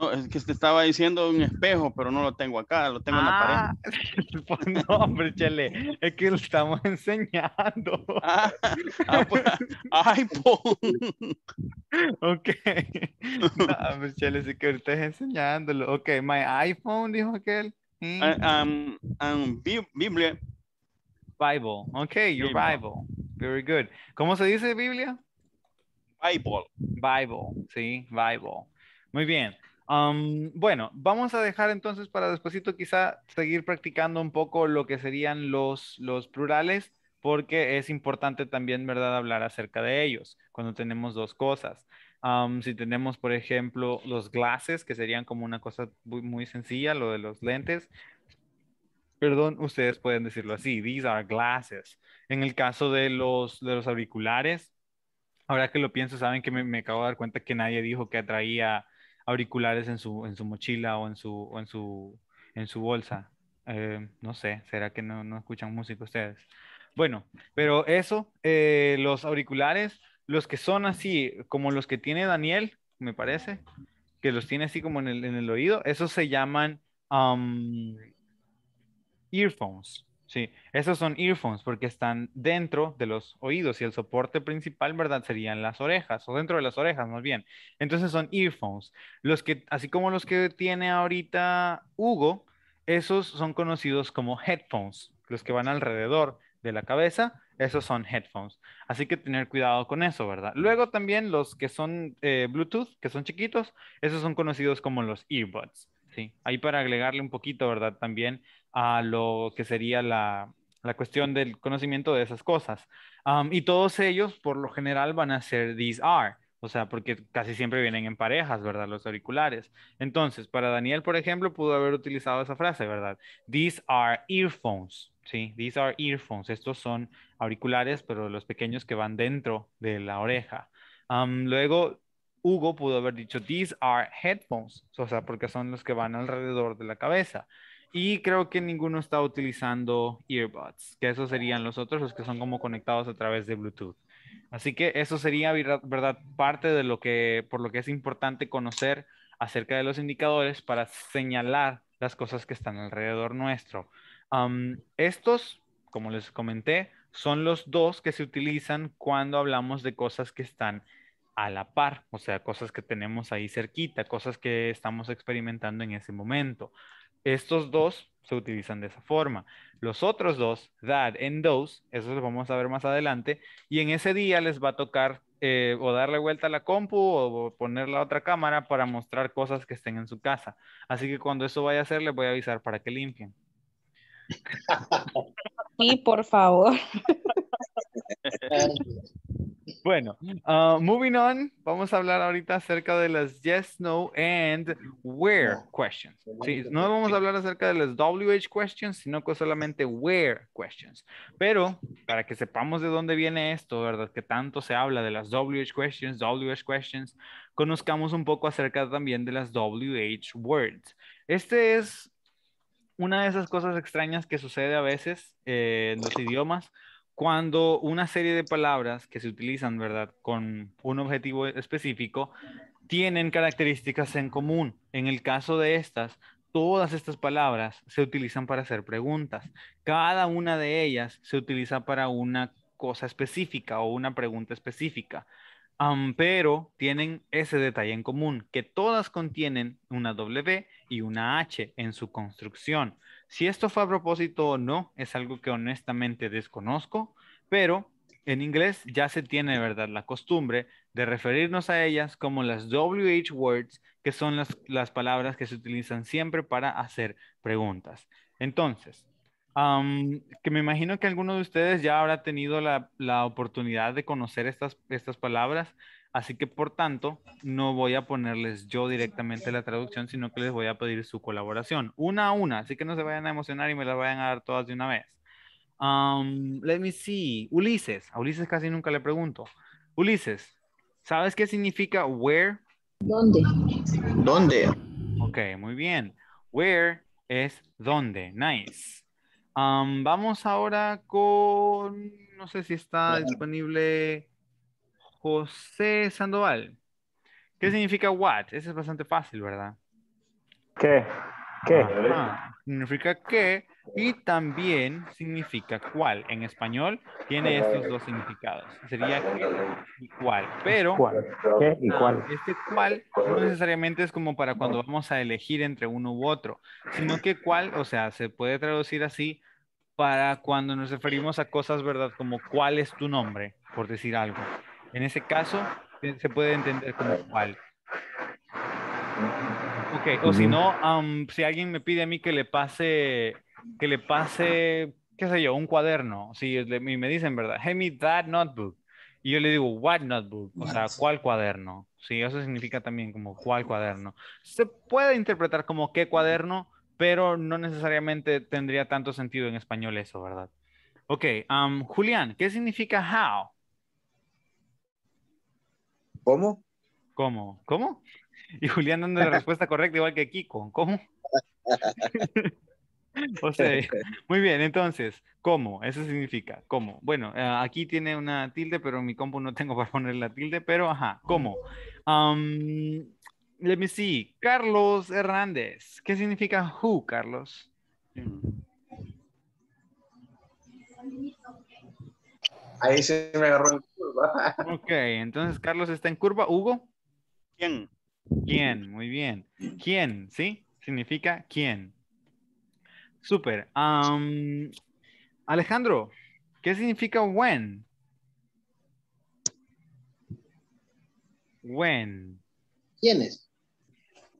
No, es que te estaba diciendo un espejo, pero no lo tengo acá, lo tengo en la pared. Ah, pues no, hombre, chele, es que lo estamos enseñando. Ah, ah pues, ay, Ok. No, hombre, chele, sí que ahorita es enseñándolo. Ok, my iPhone, dijo aquel. Um, um, Biblia. Bible. Ok, your Bible. Very good. ¿Cómo se dice Biblia? Bible. Bible, sí, Bible. Muy bien. bueno, vamos a dejar entonces para despuesito quizá seguir practicando un poco lo que serían los, los plurales, porque es importante también, ¿verdad?, hablar acerca de ellos cuando tenemos dos cosas. si tenemos, por ejemplo, los glasses, que serían como una cosa muy, muy sencilla, lo de los lentes, perdón, ustedes pueden decirlo así, these are glasses. En el caso de los, de los auriculares, Ahora que lo pienso, saben que me, acabo de dar cuenta que nadie dijo que traía auriculares en su, en su mochila o en su, en su, en su bolsa. Eh, no sé, ¿será que no, escuchan música ustedes? Bueno, pero eso, eh, los auriculares, los que son así, como los que tiene Daniel, me parece, que los tiene así como en el, oído, esos se llaman um, earphones. Sí, esos son earphones porque están dentro de los oídos y el soporte principal, ¿verdad? Serían las orejas o dentro de las orejas más bien. Entonces son earphones. Los que, así como los que tiene ahorita Hugo, esos son conocidos como headphones, los que van alrededor de la cabeza, esos son headphones. Así que tener cuidado con eso, ¿verdad? Luego también los que son eh, Bluetooth, que son chiquitos, esos son conocidos como los earbuds, ¿sí? Ahí para agregarle un poquito, ¿verdad? También a lo que sería la, la cuestión del conocimiento de esas cosas. y todos ellos, por lo general, van a ser these are, o sea, porque casi siempre vienen en parejas, ¿verdad? Los auriculares. Entonces, para Daniel, por ejemplo, pudo haber utilizado esa frase, ¿verdad? These are earphones, ¿sí? These are earphones. Estos son auriculares, pero los pequeños que van dentro de la oreja. luego, Hugo pudo haber dicho, these are headphones, o sea, porque son los que van alrededor de la cabeza. Y creo que ninguno está utilizando earbuds, que esos serían los otros, los que son como conectados a través de Bluetooth. Así que eso sería, ¿verdad? Parte de lo que, por lo que es importante conocer acerca de los indicadores para señalar las cosas que están alrededor nuestro. estos, como les comenté, son los dos que se utilizan cuando hablamos de cosas que están a la par, o sea, cosas que tenemos ahí cerquita, cosas que estamos experimentando en ese momento. Estos dos se utilizan de esa forma. Los otros dos, that and those, eso lo vamos a ver más adelante, y en ese día les va a tocar eh, o darle vuelta a la compu o poner la otra cámara para mostrar cosas que estén en su casa. Así que cuando eso vaya a hacer, les voy a avisar para que limpien. Sí, por favor. Bueno, ah, moving on, vamos a hablar ahorita acerca de las yes, no, and where questions. Sí, no vamos a hablar acerca de las WH questions, sino que solamente where questions. Pero para que sepamos de dónde viene esto, ¿verdad? Que tanto se habla de las WH questions, WH questions, conozcamos un poco acerca también de las WH words. Este es una de esas cosas extrañas que sucede a veces eh, en los idiomas cuando una serie de palabras que se utilizan, ¿verdad?, con un objetivo específico, tienen características en común. En el caso de estas, todas estas palabras se utilizan para hacer preguntas. Cada una de ellas se utiliza para una cosa específica o una pregunta específica. pero tienen ese detalle en común, que todas contienen una W y una H en su construcción. Si esto fue a propósito o no, es algo que honestamente desconozco, pero en inglés ya se tiene, ¿verdad?, la costumbre de referirnos a ellas como las WH words, que son las palabras que se utilizan siempre para hacer preguntas. Entonces, que me imagino que alguno de ustedes ya habrá tenido la, la oportunidad de conocer estas, palabras, así que por tanto no voy a ponerles yo directamente la traducción, sino que les voy a pedir su colaboración, una a una, así que no se vayan a emocionar y me las vayan a dar todas de una vez. let me see, Ulises, a Ulises casi nunca le pregunto. Ulises, ¿sabes qué significa where? ¿Dónde? ¿Dónde? Ok, muy bien. Where es dónde, nice vamos ahora con, no sé si está disponible José Sandoval. ¿Qué significa what? Ese es bastante fácil, ¿verdad? ¿Qué? ¿Qué? significa qué y también significa cuál. En español tiene estos dos significados. Sería qué y cuál. Pero ¿Qué y este cuál no necesariamente es como para cuando vamos a elegir entre uno u otro, sino que cuál, o sea, se puede traducir así para cuando nos referimos a cosas, ¿verdad? Como cuál es tu nombre, por decir algo. En ese caso, eh, se puede entender como cuál. Ok, o pues si no, si alguien me pide a mí que le pase, que le pase, qué sé yo, un cuaderno, si me dicen, ¿verdad? Hey, me that notebook. Y yo le digo, what notebook? O sea, ¿cuál cuaderno? Sí, eso significa también como cuál cuaderno. Se puede interpretar como qué cuaderno, pero no necesariamente tendría tanto sentido en español eso, ¿verdad? Ok, um, Julián, ¿qué significa how? ¿Cómo? ¿Cómo? ¿Cómo? Y Julián dando la respuesta correcta, igual que Kiko. ¿Cómo? o sea, muy bien, entonces, ¿cómo? Eso significa, ¿cómo? Bueno, eh, aquí tiene una tilde, pero en mi compu no tengo para poner la tilde, pero ajá, ¿cómo? Um, let me see. Carlos Hernández. ¿Qué significa who, Carlos? Ahí se me agarró en curva. Ok, entonces Carlos está en curva. ¿Hugo? ¿Quién? ¿Quién? Muy bien. ¿Quién? ¿Sí? Significa quién. Súper. Alejandro, ¿qué significa when? When. ¿Quién es?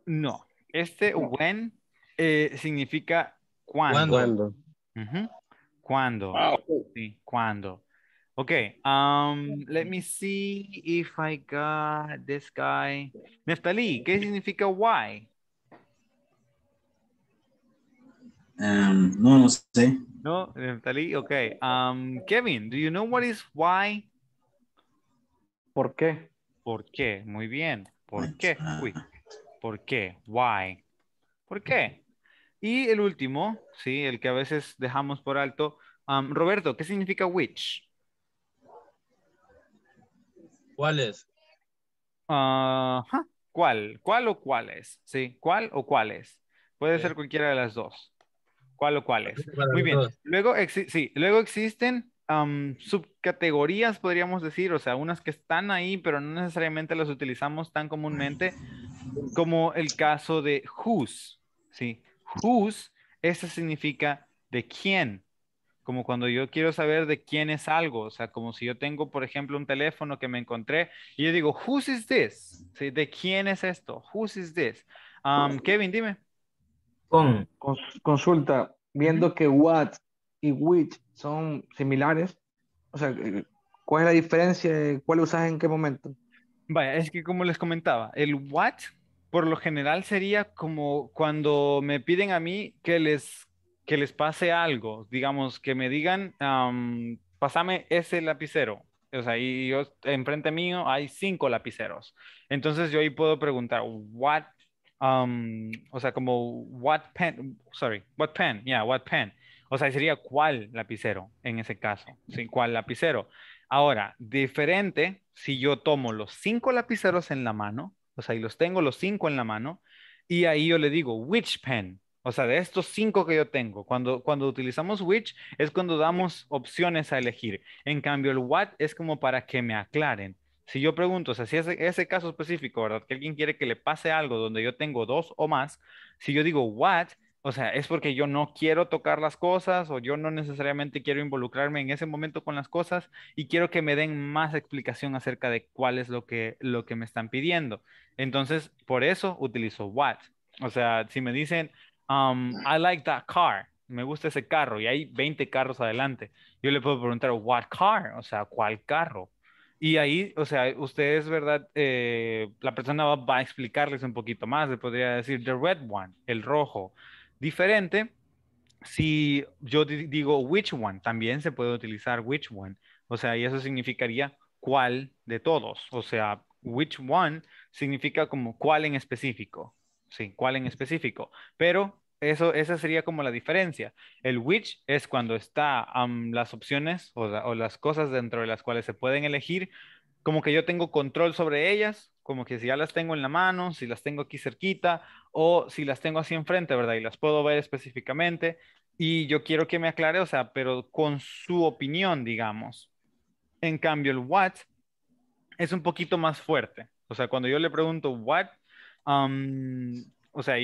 No. Este when eh, significa cuando. Cuando. Cuando. Ah, sí, cuando. Okay, um, let me see if I got this guy. Neftali, ¿qué significa why? Em, no, no sé. No, Neftali, okay. Um, Kevin, do you know what is why? ¿Por qué? ¿Por qué? Muy bien. ¿Por qué? Uy, ¿Por qué? Why? ¿Por qué? Y el último, sí, el que a veces dejamos por alto. Um, Roberto, ¿qué significa which? ¿Cuál es? ¿Cuál? ¿Cuál o cuáles? Sí, ¿cuál o es? Puede ser cualquiera de las dos. ¿Cuál o cuáles? Muy bien. Luego, luego existen um, subcategorías, podríamos decir, o sea, unas que están ahí, pero no necesariamente las utilizamos tan comúnmente como el caso de whose, ¿sí? Whose, eso significa de quién, como cuando yo quiero saber de quién es algo, o sea, como si yo tengo, por ejemplo, un teléfono que me encontré y yo digo, whose is this? ¿De quién es esto? Whose is this? Um, Kevin, dime. Con, consulta, viendo que what y which son similares, o sea, ¿cuál es la diferencia? ¿Cuál usas en qué momento? Vaya, es que como les comentaba, el what por lo general sería como cuando me piden a mí que les, que les pase algo, digamos, que me digan, pásame ese lapicero. O sea, y yo, enfrente mío hay cinco lapiceros. Entonces yo ahí puedo preguntar, what, o sea, como, what pen, sorry, what pen, yeah, what pen. O sea, sería cuál lapicero en ese caso, sin ¿Cuál lapicero? Ahora, diferente si yo tomo los cinco lapiceros en la mano o sea, ahí los tengo, los cinco en la mano, y ahí yo le digo, which pen, o sea, de estos cinco que yo tengo, cuando, cuando utilizamos which es cuando damos opciones a elegir. En cambio, el what es como para que me aclaren. Si yo pregunto, o sea, si ese caso específico, ¿verdad? Que alguien quiere que le pase algo donde yo tengo dos o más, si yo digo what, o sea, es porque yo no quiero tocar las cosas o yo no necesariamente quiero involucrarme en ese momento con las cosas y quiero que me den más explicación acerca de cuál es lo que, lo que me están pidiendo. Entonces, por eso utilizo what. O sea, si me dicen, um, I like that car, me gusta ese carro y hay 20 carros adelante, yo le puedo preguntar, what car? O sea, ¿cuál carro? Y ahí, o sea, ustedes, ¿verdad? Eh, la persona va, va, a explicarles un poquito más. Le podría decir, the red one, el rojo diferente. Si yo digo which one, también se puede utilizar which one. O sea, y eso significaría cuál de todos. O sea, which one significa como cuál en específico. Sí, cuál en específico. Pero eso, esa sería como la diferencia. El which es cuando está las opciones o, las cosas dentro de las cuales se pueden elegir, como que yo tengo control sobre ellas como que si ya las tengo en la mano, si las tengo aquí cerquita o si las tengo así enfrente, ¿verdad? Y las puedo ver específicamente. Y yo quiero que me aclare, o sea, pero con su opinión, digamos. En cambio, el what es un poquito más fuerte. O sea, cuando yo le pregunto what, o sea,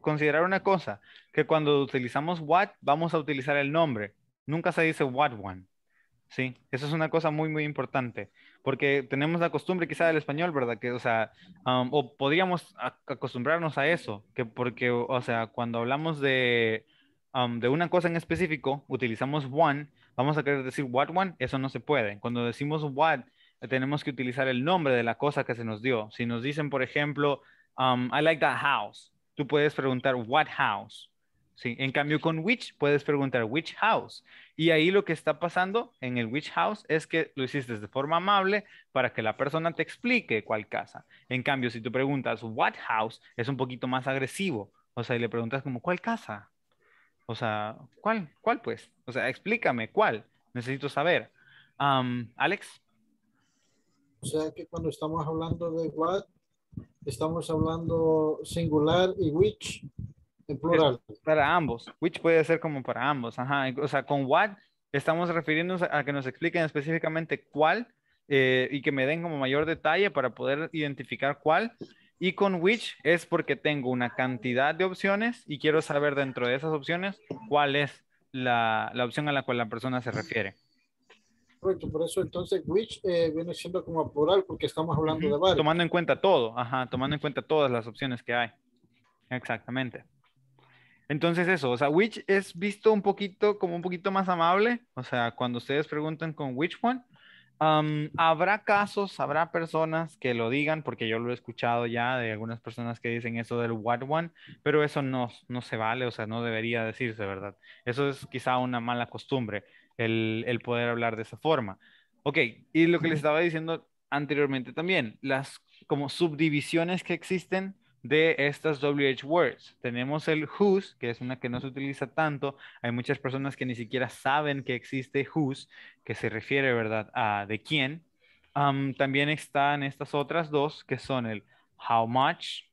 considerar una cosa, que cuando utilizamos what, vamos a utilizar el nombre. Nunca se dice what one. Sí, eso es una cosa muy, muy importante, porque tenemos la costumbre quizá del español, ¿verdad? Que, o sea, podríamos acostumbrarnos a eso, que porque, o sea, cuando hablamos de, una cosa en específico, utilizamos one, vamos a querer decir what one, eso no se puede. Cuando decimos what, tenemos que utilizar el nombre de la cosa que se nos dio. Si nos dicen, por ejemplo, I like that house, tú puedes preguntar what house. Sí, en cambio con which puedes preguntar which house. Y ahí lo que está pasando en el Witch House es que lo hiciste de forma amable para que la persona te explique cuál casa. En cambio, si tú preguntas What House, es un poquito más agresivo. O sea, y le preguntas como, ¿cuál casa? O sea, ¿cuál? ¿Cuál pues? O sea, explícame, ¿cuál? Necesito saber. Alex. O sea, que cuando estamos hablando de what, estamos hablando singular y which plural. para ambos. Which puede ser como para ambos. Ajá. O sea, con what estamos refiriéndonos a que nos expliquen específicamente cuál eh, y que me den como mayor detalle para poder identificar cuál. Y con which es porque tengo una cantidad de opciones y quiero saber dentro de esas opciones cuál es la, la opción a la cual la persona se refiere. Correcto, por eso entonces which eh, viene siendo como plural porque estamos hablando de varios. Tomando en cuenta todo, ajá, tomando en cuenta todas las opciones que hay. Exactamente. Entonces eso, o sea, which es visto un poquito como un poquito más amable, o sea, cuando ustedes preguntan con which one, habrá casos, habrá personas que lo digan, porque yo lo he escuchado ya de algunas personas que dicen eso del what one, pero eso no, no se vale, o sea, no debería decirse, ¿verdad? Eso es quizá una mala costumbre, el, el poder hablar de esa forma. Ok, y lo que les estaba diciendo anteriormente también, las como subdivisiones que existen de estas WH words. Tenemos el whose, que es una que no se utiliza tanto. Hay muchas personas que ni siquiera saben que existe whose, que se refiere, ¿verdad?, a de quién. Um, también están estas otras dos, que son el how much,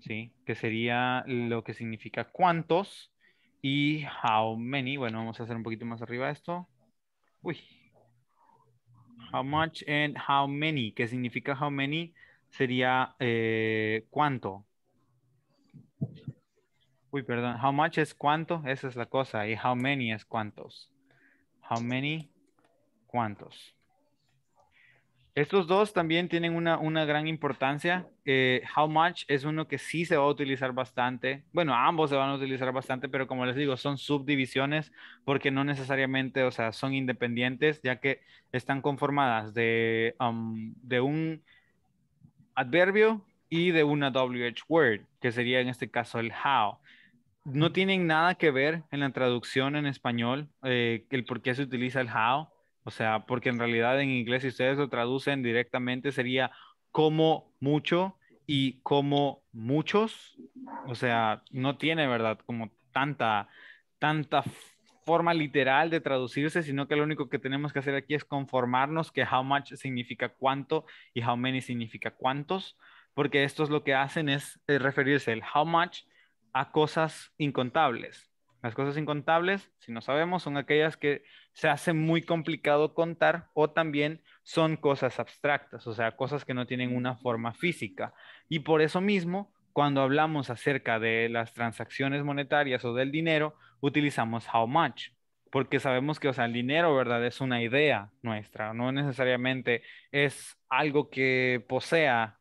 ¿sí? Que sería lo que significa cuántos y how many. Bueno, vamos a hacer un poquito más arriba esto. Uy. How much and how many, que significa how many sería eh, cuánto. Uy, perdón. How much es cuánto, esa es la cosa. Y how many es cuántos. How many, cuántos. Estos dos también tienen una, una gran importancia. Eh, how much es uno que sí se va a utilizar bastante. Bueno, ambos se van a utilizar bastante, pero como les digo, son subdivisiones porque no necesariamente, o sea, son independientes, ya que están conformadas de, um, de un adverbio y de una WH word, que sería en este caso el how. No tienen nada que ver en la traducción en español eh, el por qué se utiliza el how, o sea, porque en realidad en inglés si ustedes lo traducen directamente sería como mucho y como muchos, o sea, no tiene, ¿verdad? Como tanta, tanta forma literal de traducirse, sino que lo único que tenemos que hacer aquí es conformarnos que how much significa cuánto y how many significa cuántos, porque esto es lo que hacen es, referirse el how much a cosas incontables. Las cosas incontables, si no sabemos, son aquellas que se hace muy complicado contar o también son cosas abstractas, o sea, cosas que no tienen una forma física. Y por eso mismo, cuando hablamos acerca de las transacciones monetarias o del dinero, utilizamos how much, porque sabemos que, o sea, el dinero, ¿verdad? Es una idea nuestra, no necesariamente es algo que posea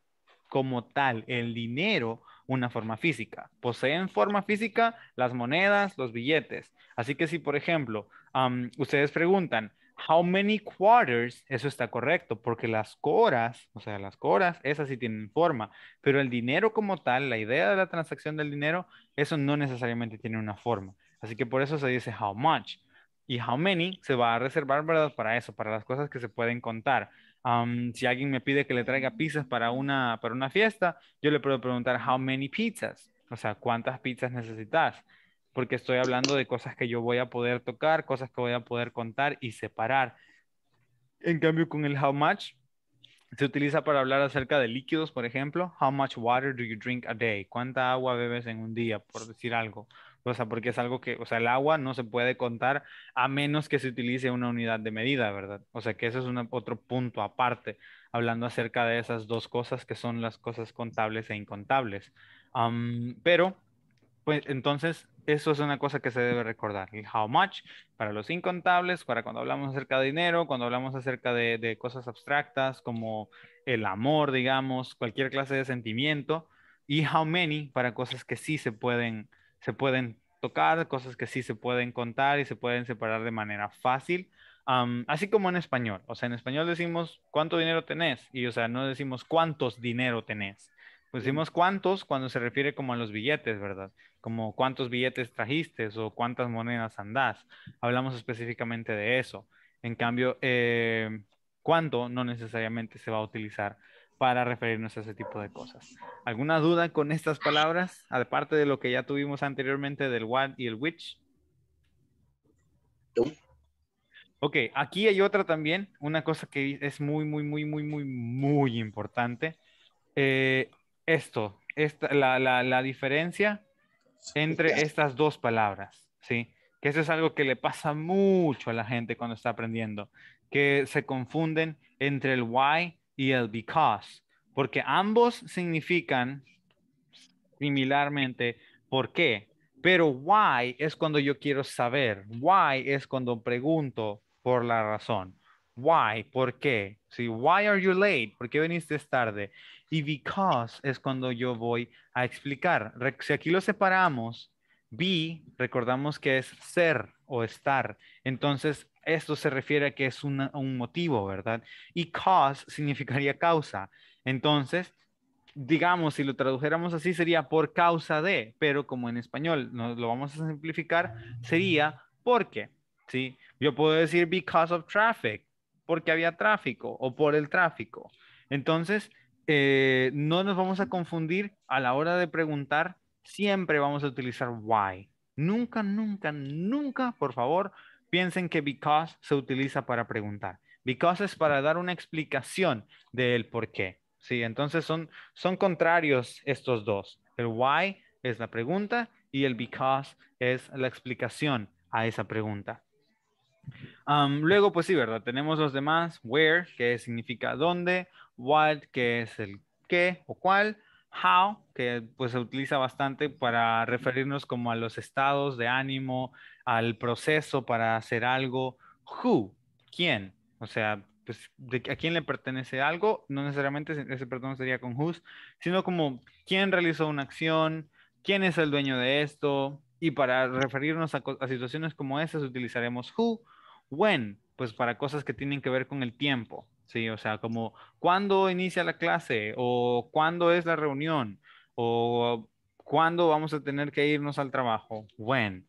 como tal el dinero una forma física. Poseen forma física las monedas, los billetes. Así que si, por ejemplo, ustedes preguntan, how many quarters, eso está correcto, porque las coras, o sea, las coras, esas sí tienen forma, pero el dinero como tal, la idea de la transacción del dinero, eso no necesariamente tiene una forma. Así que por eso se dice how much. Y how many se va a reservar, Para eso, para las cosas que se pueden contar. Um, si alguien me pide que le traiga pizzas para una, para una fiesta, yo le puedo preguntar how many pizzas. O sea, ¿cuántas pizzas necesitas? Porque estoy hablando de cosas que yo voy a poder tocar, cosas que voy a poder contar y separar. En cambio, con el how much, se utiliza para hablar acerca de líquidos, por ejemplo. How much water do you drink a day? ¿Cuánta agua bebes en un día? Por decir algo. O sea, porque es algo que, o sea, el agua no se puede contar a menos que se utilice una unidad de medida, ¿verdad? O sea, que ese es otro punto aparte, hablando acerca de esas dos cosas que son las cosas contables e incontables. pero, pues entonces, eso es una cosa que se debe recordar. El how much para los incontables, para cuando hablamos acerca de dinero, cuando hablamos acerca de, de cosas abstractas como el amor, digamos, cualquier clase de sentimiento. Y how many para cosas que sí se pueden se pueden tocar, cosas que sí se pueden contar y se pueden separar de manera fácil. así como en español, o sea, en español decimos cuánto dinero tenés y, o sea, no decimos cuántos dinero tenés. Pues decimos cuántos cuando se refiere como a los billetes, ¿verdad? Como cuántos billetes trajiste o cuántas monedas andás. Hablamos específicamente de eso. En cambio, eh, cuánto no necesariamente se va a utilizar para referirnos a ese tipo de cosas. ¿Alguna duda con estas palabras, aparte de lo que ya tuvimos anteriormente del what y el which? No. Ok, aquí hay otra también, una cosa que es muy, muy, muy, muy, muy, muy importante. Eh, esto, esta, la, la, diferencia entre estas dos palabras, ¿sí? Que eso es algo que le pasa mucho a la gente cuando está aprendiendo, que se confunden entre el why y el because, porque ambos significan similarmente por qué, pero why es cuando yo quiero saber, why es cuando pregunto por la razón. Why, ¿por qué? si why are you late? ¿Por qué viniste tarde? Y because es cuando yo voy a explicar. Si aquí lo separamos, be, recordamos que es ser o estar. Entonces, esto se refiere a que es un motivo, ¿verdad? Y cause significaría causa. Entonces, digamos, si lo tradujéramos así, sería por causa de, pero como en español nos lo vamos a simplificar, sería porque, ¿sí? Yo puedo decir because of traffic, porque había tráfico o por el tráfico. Entonces, eh, no nos vamos a confundir a la hora de preguntar, siempre vamos a utilizar why. Nunca, nunca, nunca, por favor, Piensen que because se utiliza para preguntar. Because es para dar una explicación del por qué. Sí, entonces son, son contrarios estos dos. El why es la pregunta y el because es la explicación a esa pregunta. Um, luego, pues sí, ¿verdad? Tenemos los demás. Where, que significa dónde. What, que es el qué o cuál. How, que pues se utiliza bastante para referirnos como a los estados de ánimo, al proceso para hacer algo. Who, quién, o sea, pues, a quién le pertenece algo, no necesariamente ese perdón sería con whose, sino como quién realizó una acción, quién es el dueño de esto, y para referirnos a, situaciones como esas utilizaremos who, when, pues para cosas que tienen que ver con el tiempo, ¿sí? O sea, como cuándo inicia la clase o cuándo es la reunión o cuándo vamos a tener que irnos al trabajo, when,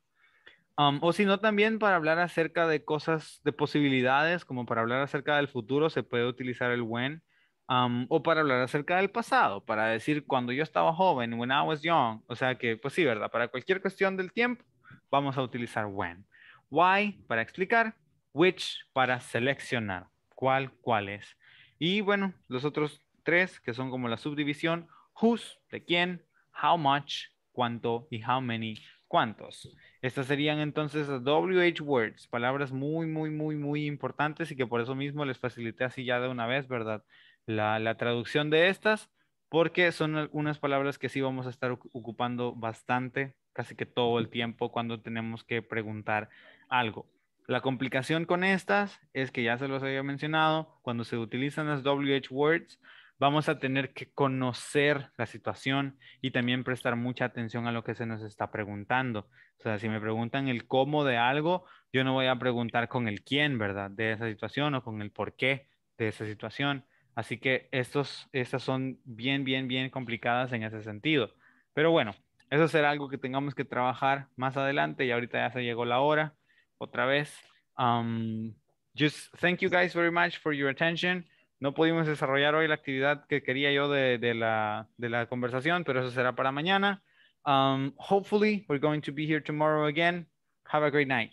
o si no, también para hablar acerca de cosas, de posibilidades, como para hablar acerca del futuro, se puede utilizar el when. o para hablar acerca del pasado, para decir cuando yo estaba joven, when I was young. O sea que, pues sí, ¿verdad? Para cualquier cuestión del tiempo, vamos a utilizar when. Why, para explicar. Which, para seleccionar. ¿Cuál, cuál es? Y bueno, los otros tres, que son como la subdivisión. Whose, de quién. How much, cuánto y how many ¿Cuántos? Estas serían entonces WH words, palabras muy, muy, muy, muy importantes y que por eso mismo les facilité así ya de una vez, ¿verdad? La, traducción de estas, porque son algunas palabras que sí vamos a estar ocupando bastante, casi que todo el tiempo cuando tenemos que preguntar algo. La complicación con estas es que ya se los había mencionado, cuando se utilizan las WH words, vamos a tener que conocer la situación y también prestar mucha atención a lo que se nos está preguntando. O sea, si me preguntan el cómo de algo, yo no voy a preguntar con el quién, ¿verdad? De esa situación o con el por qué de esa situación. Así que estos, estas son bien, bien, bien complicadas en ese sentido. Pero bueno, eso será algo que tengamos que trabajar más adelante y ahorita ya se llegó la hora otra vez. Um, just thank you guys very much for your attention no pudimos desarrollar hoy la actividad que quería yo de, la, conversación, pero eso será para mañana. Um, hopefully, we're going to be here tomorrow again. Have a great night.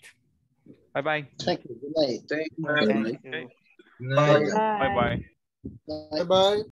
Bye bye. Thank you. Bye. Bye. Bye. Bye. Bye. Bye.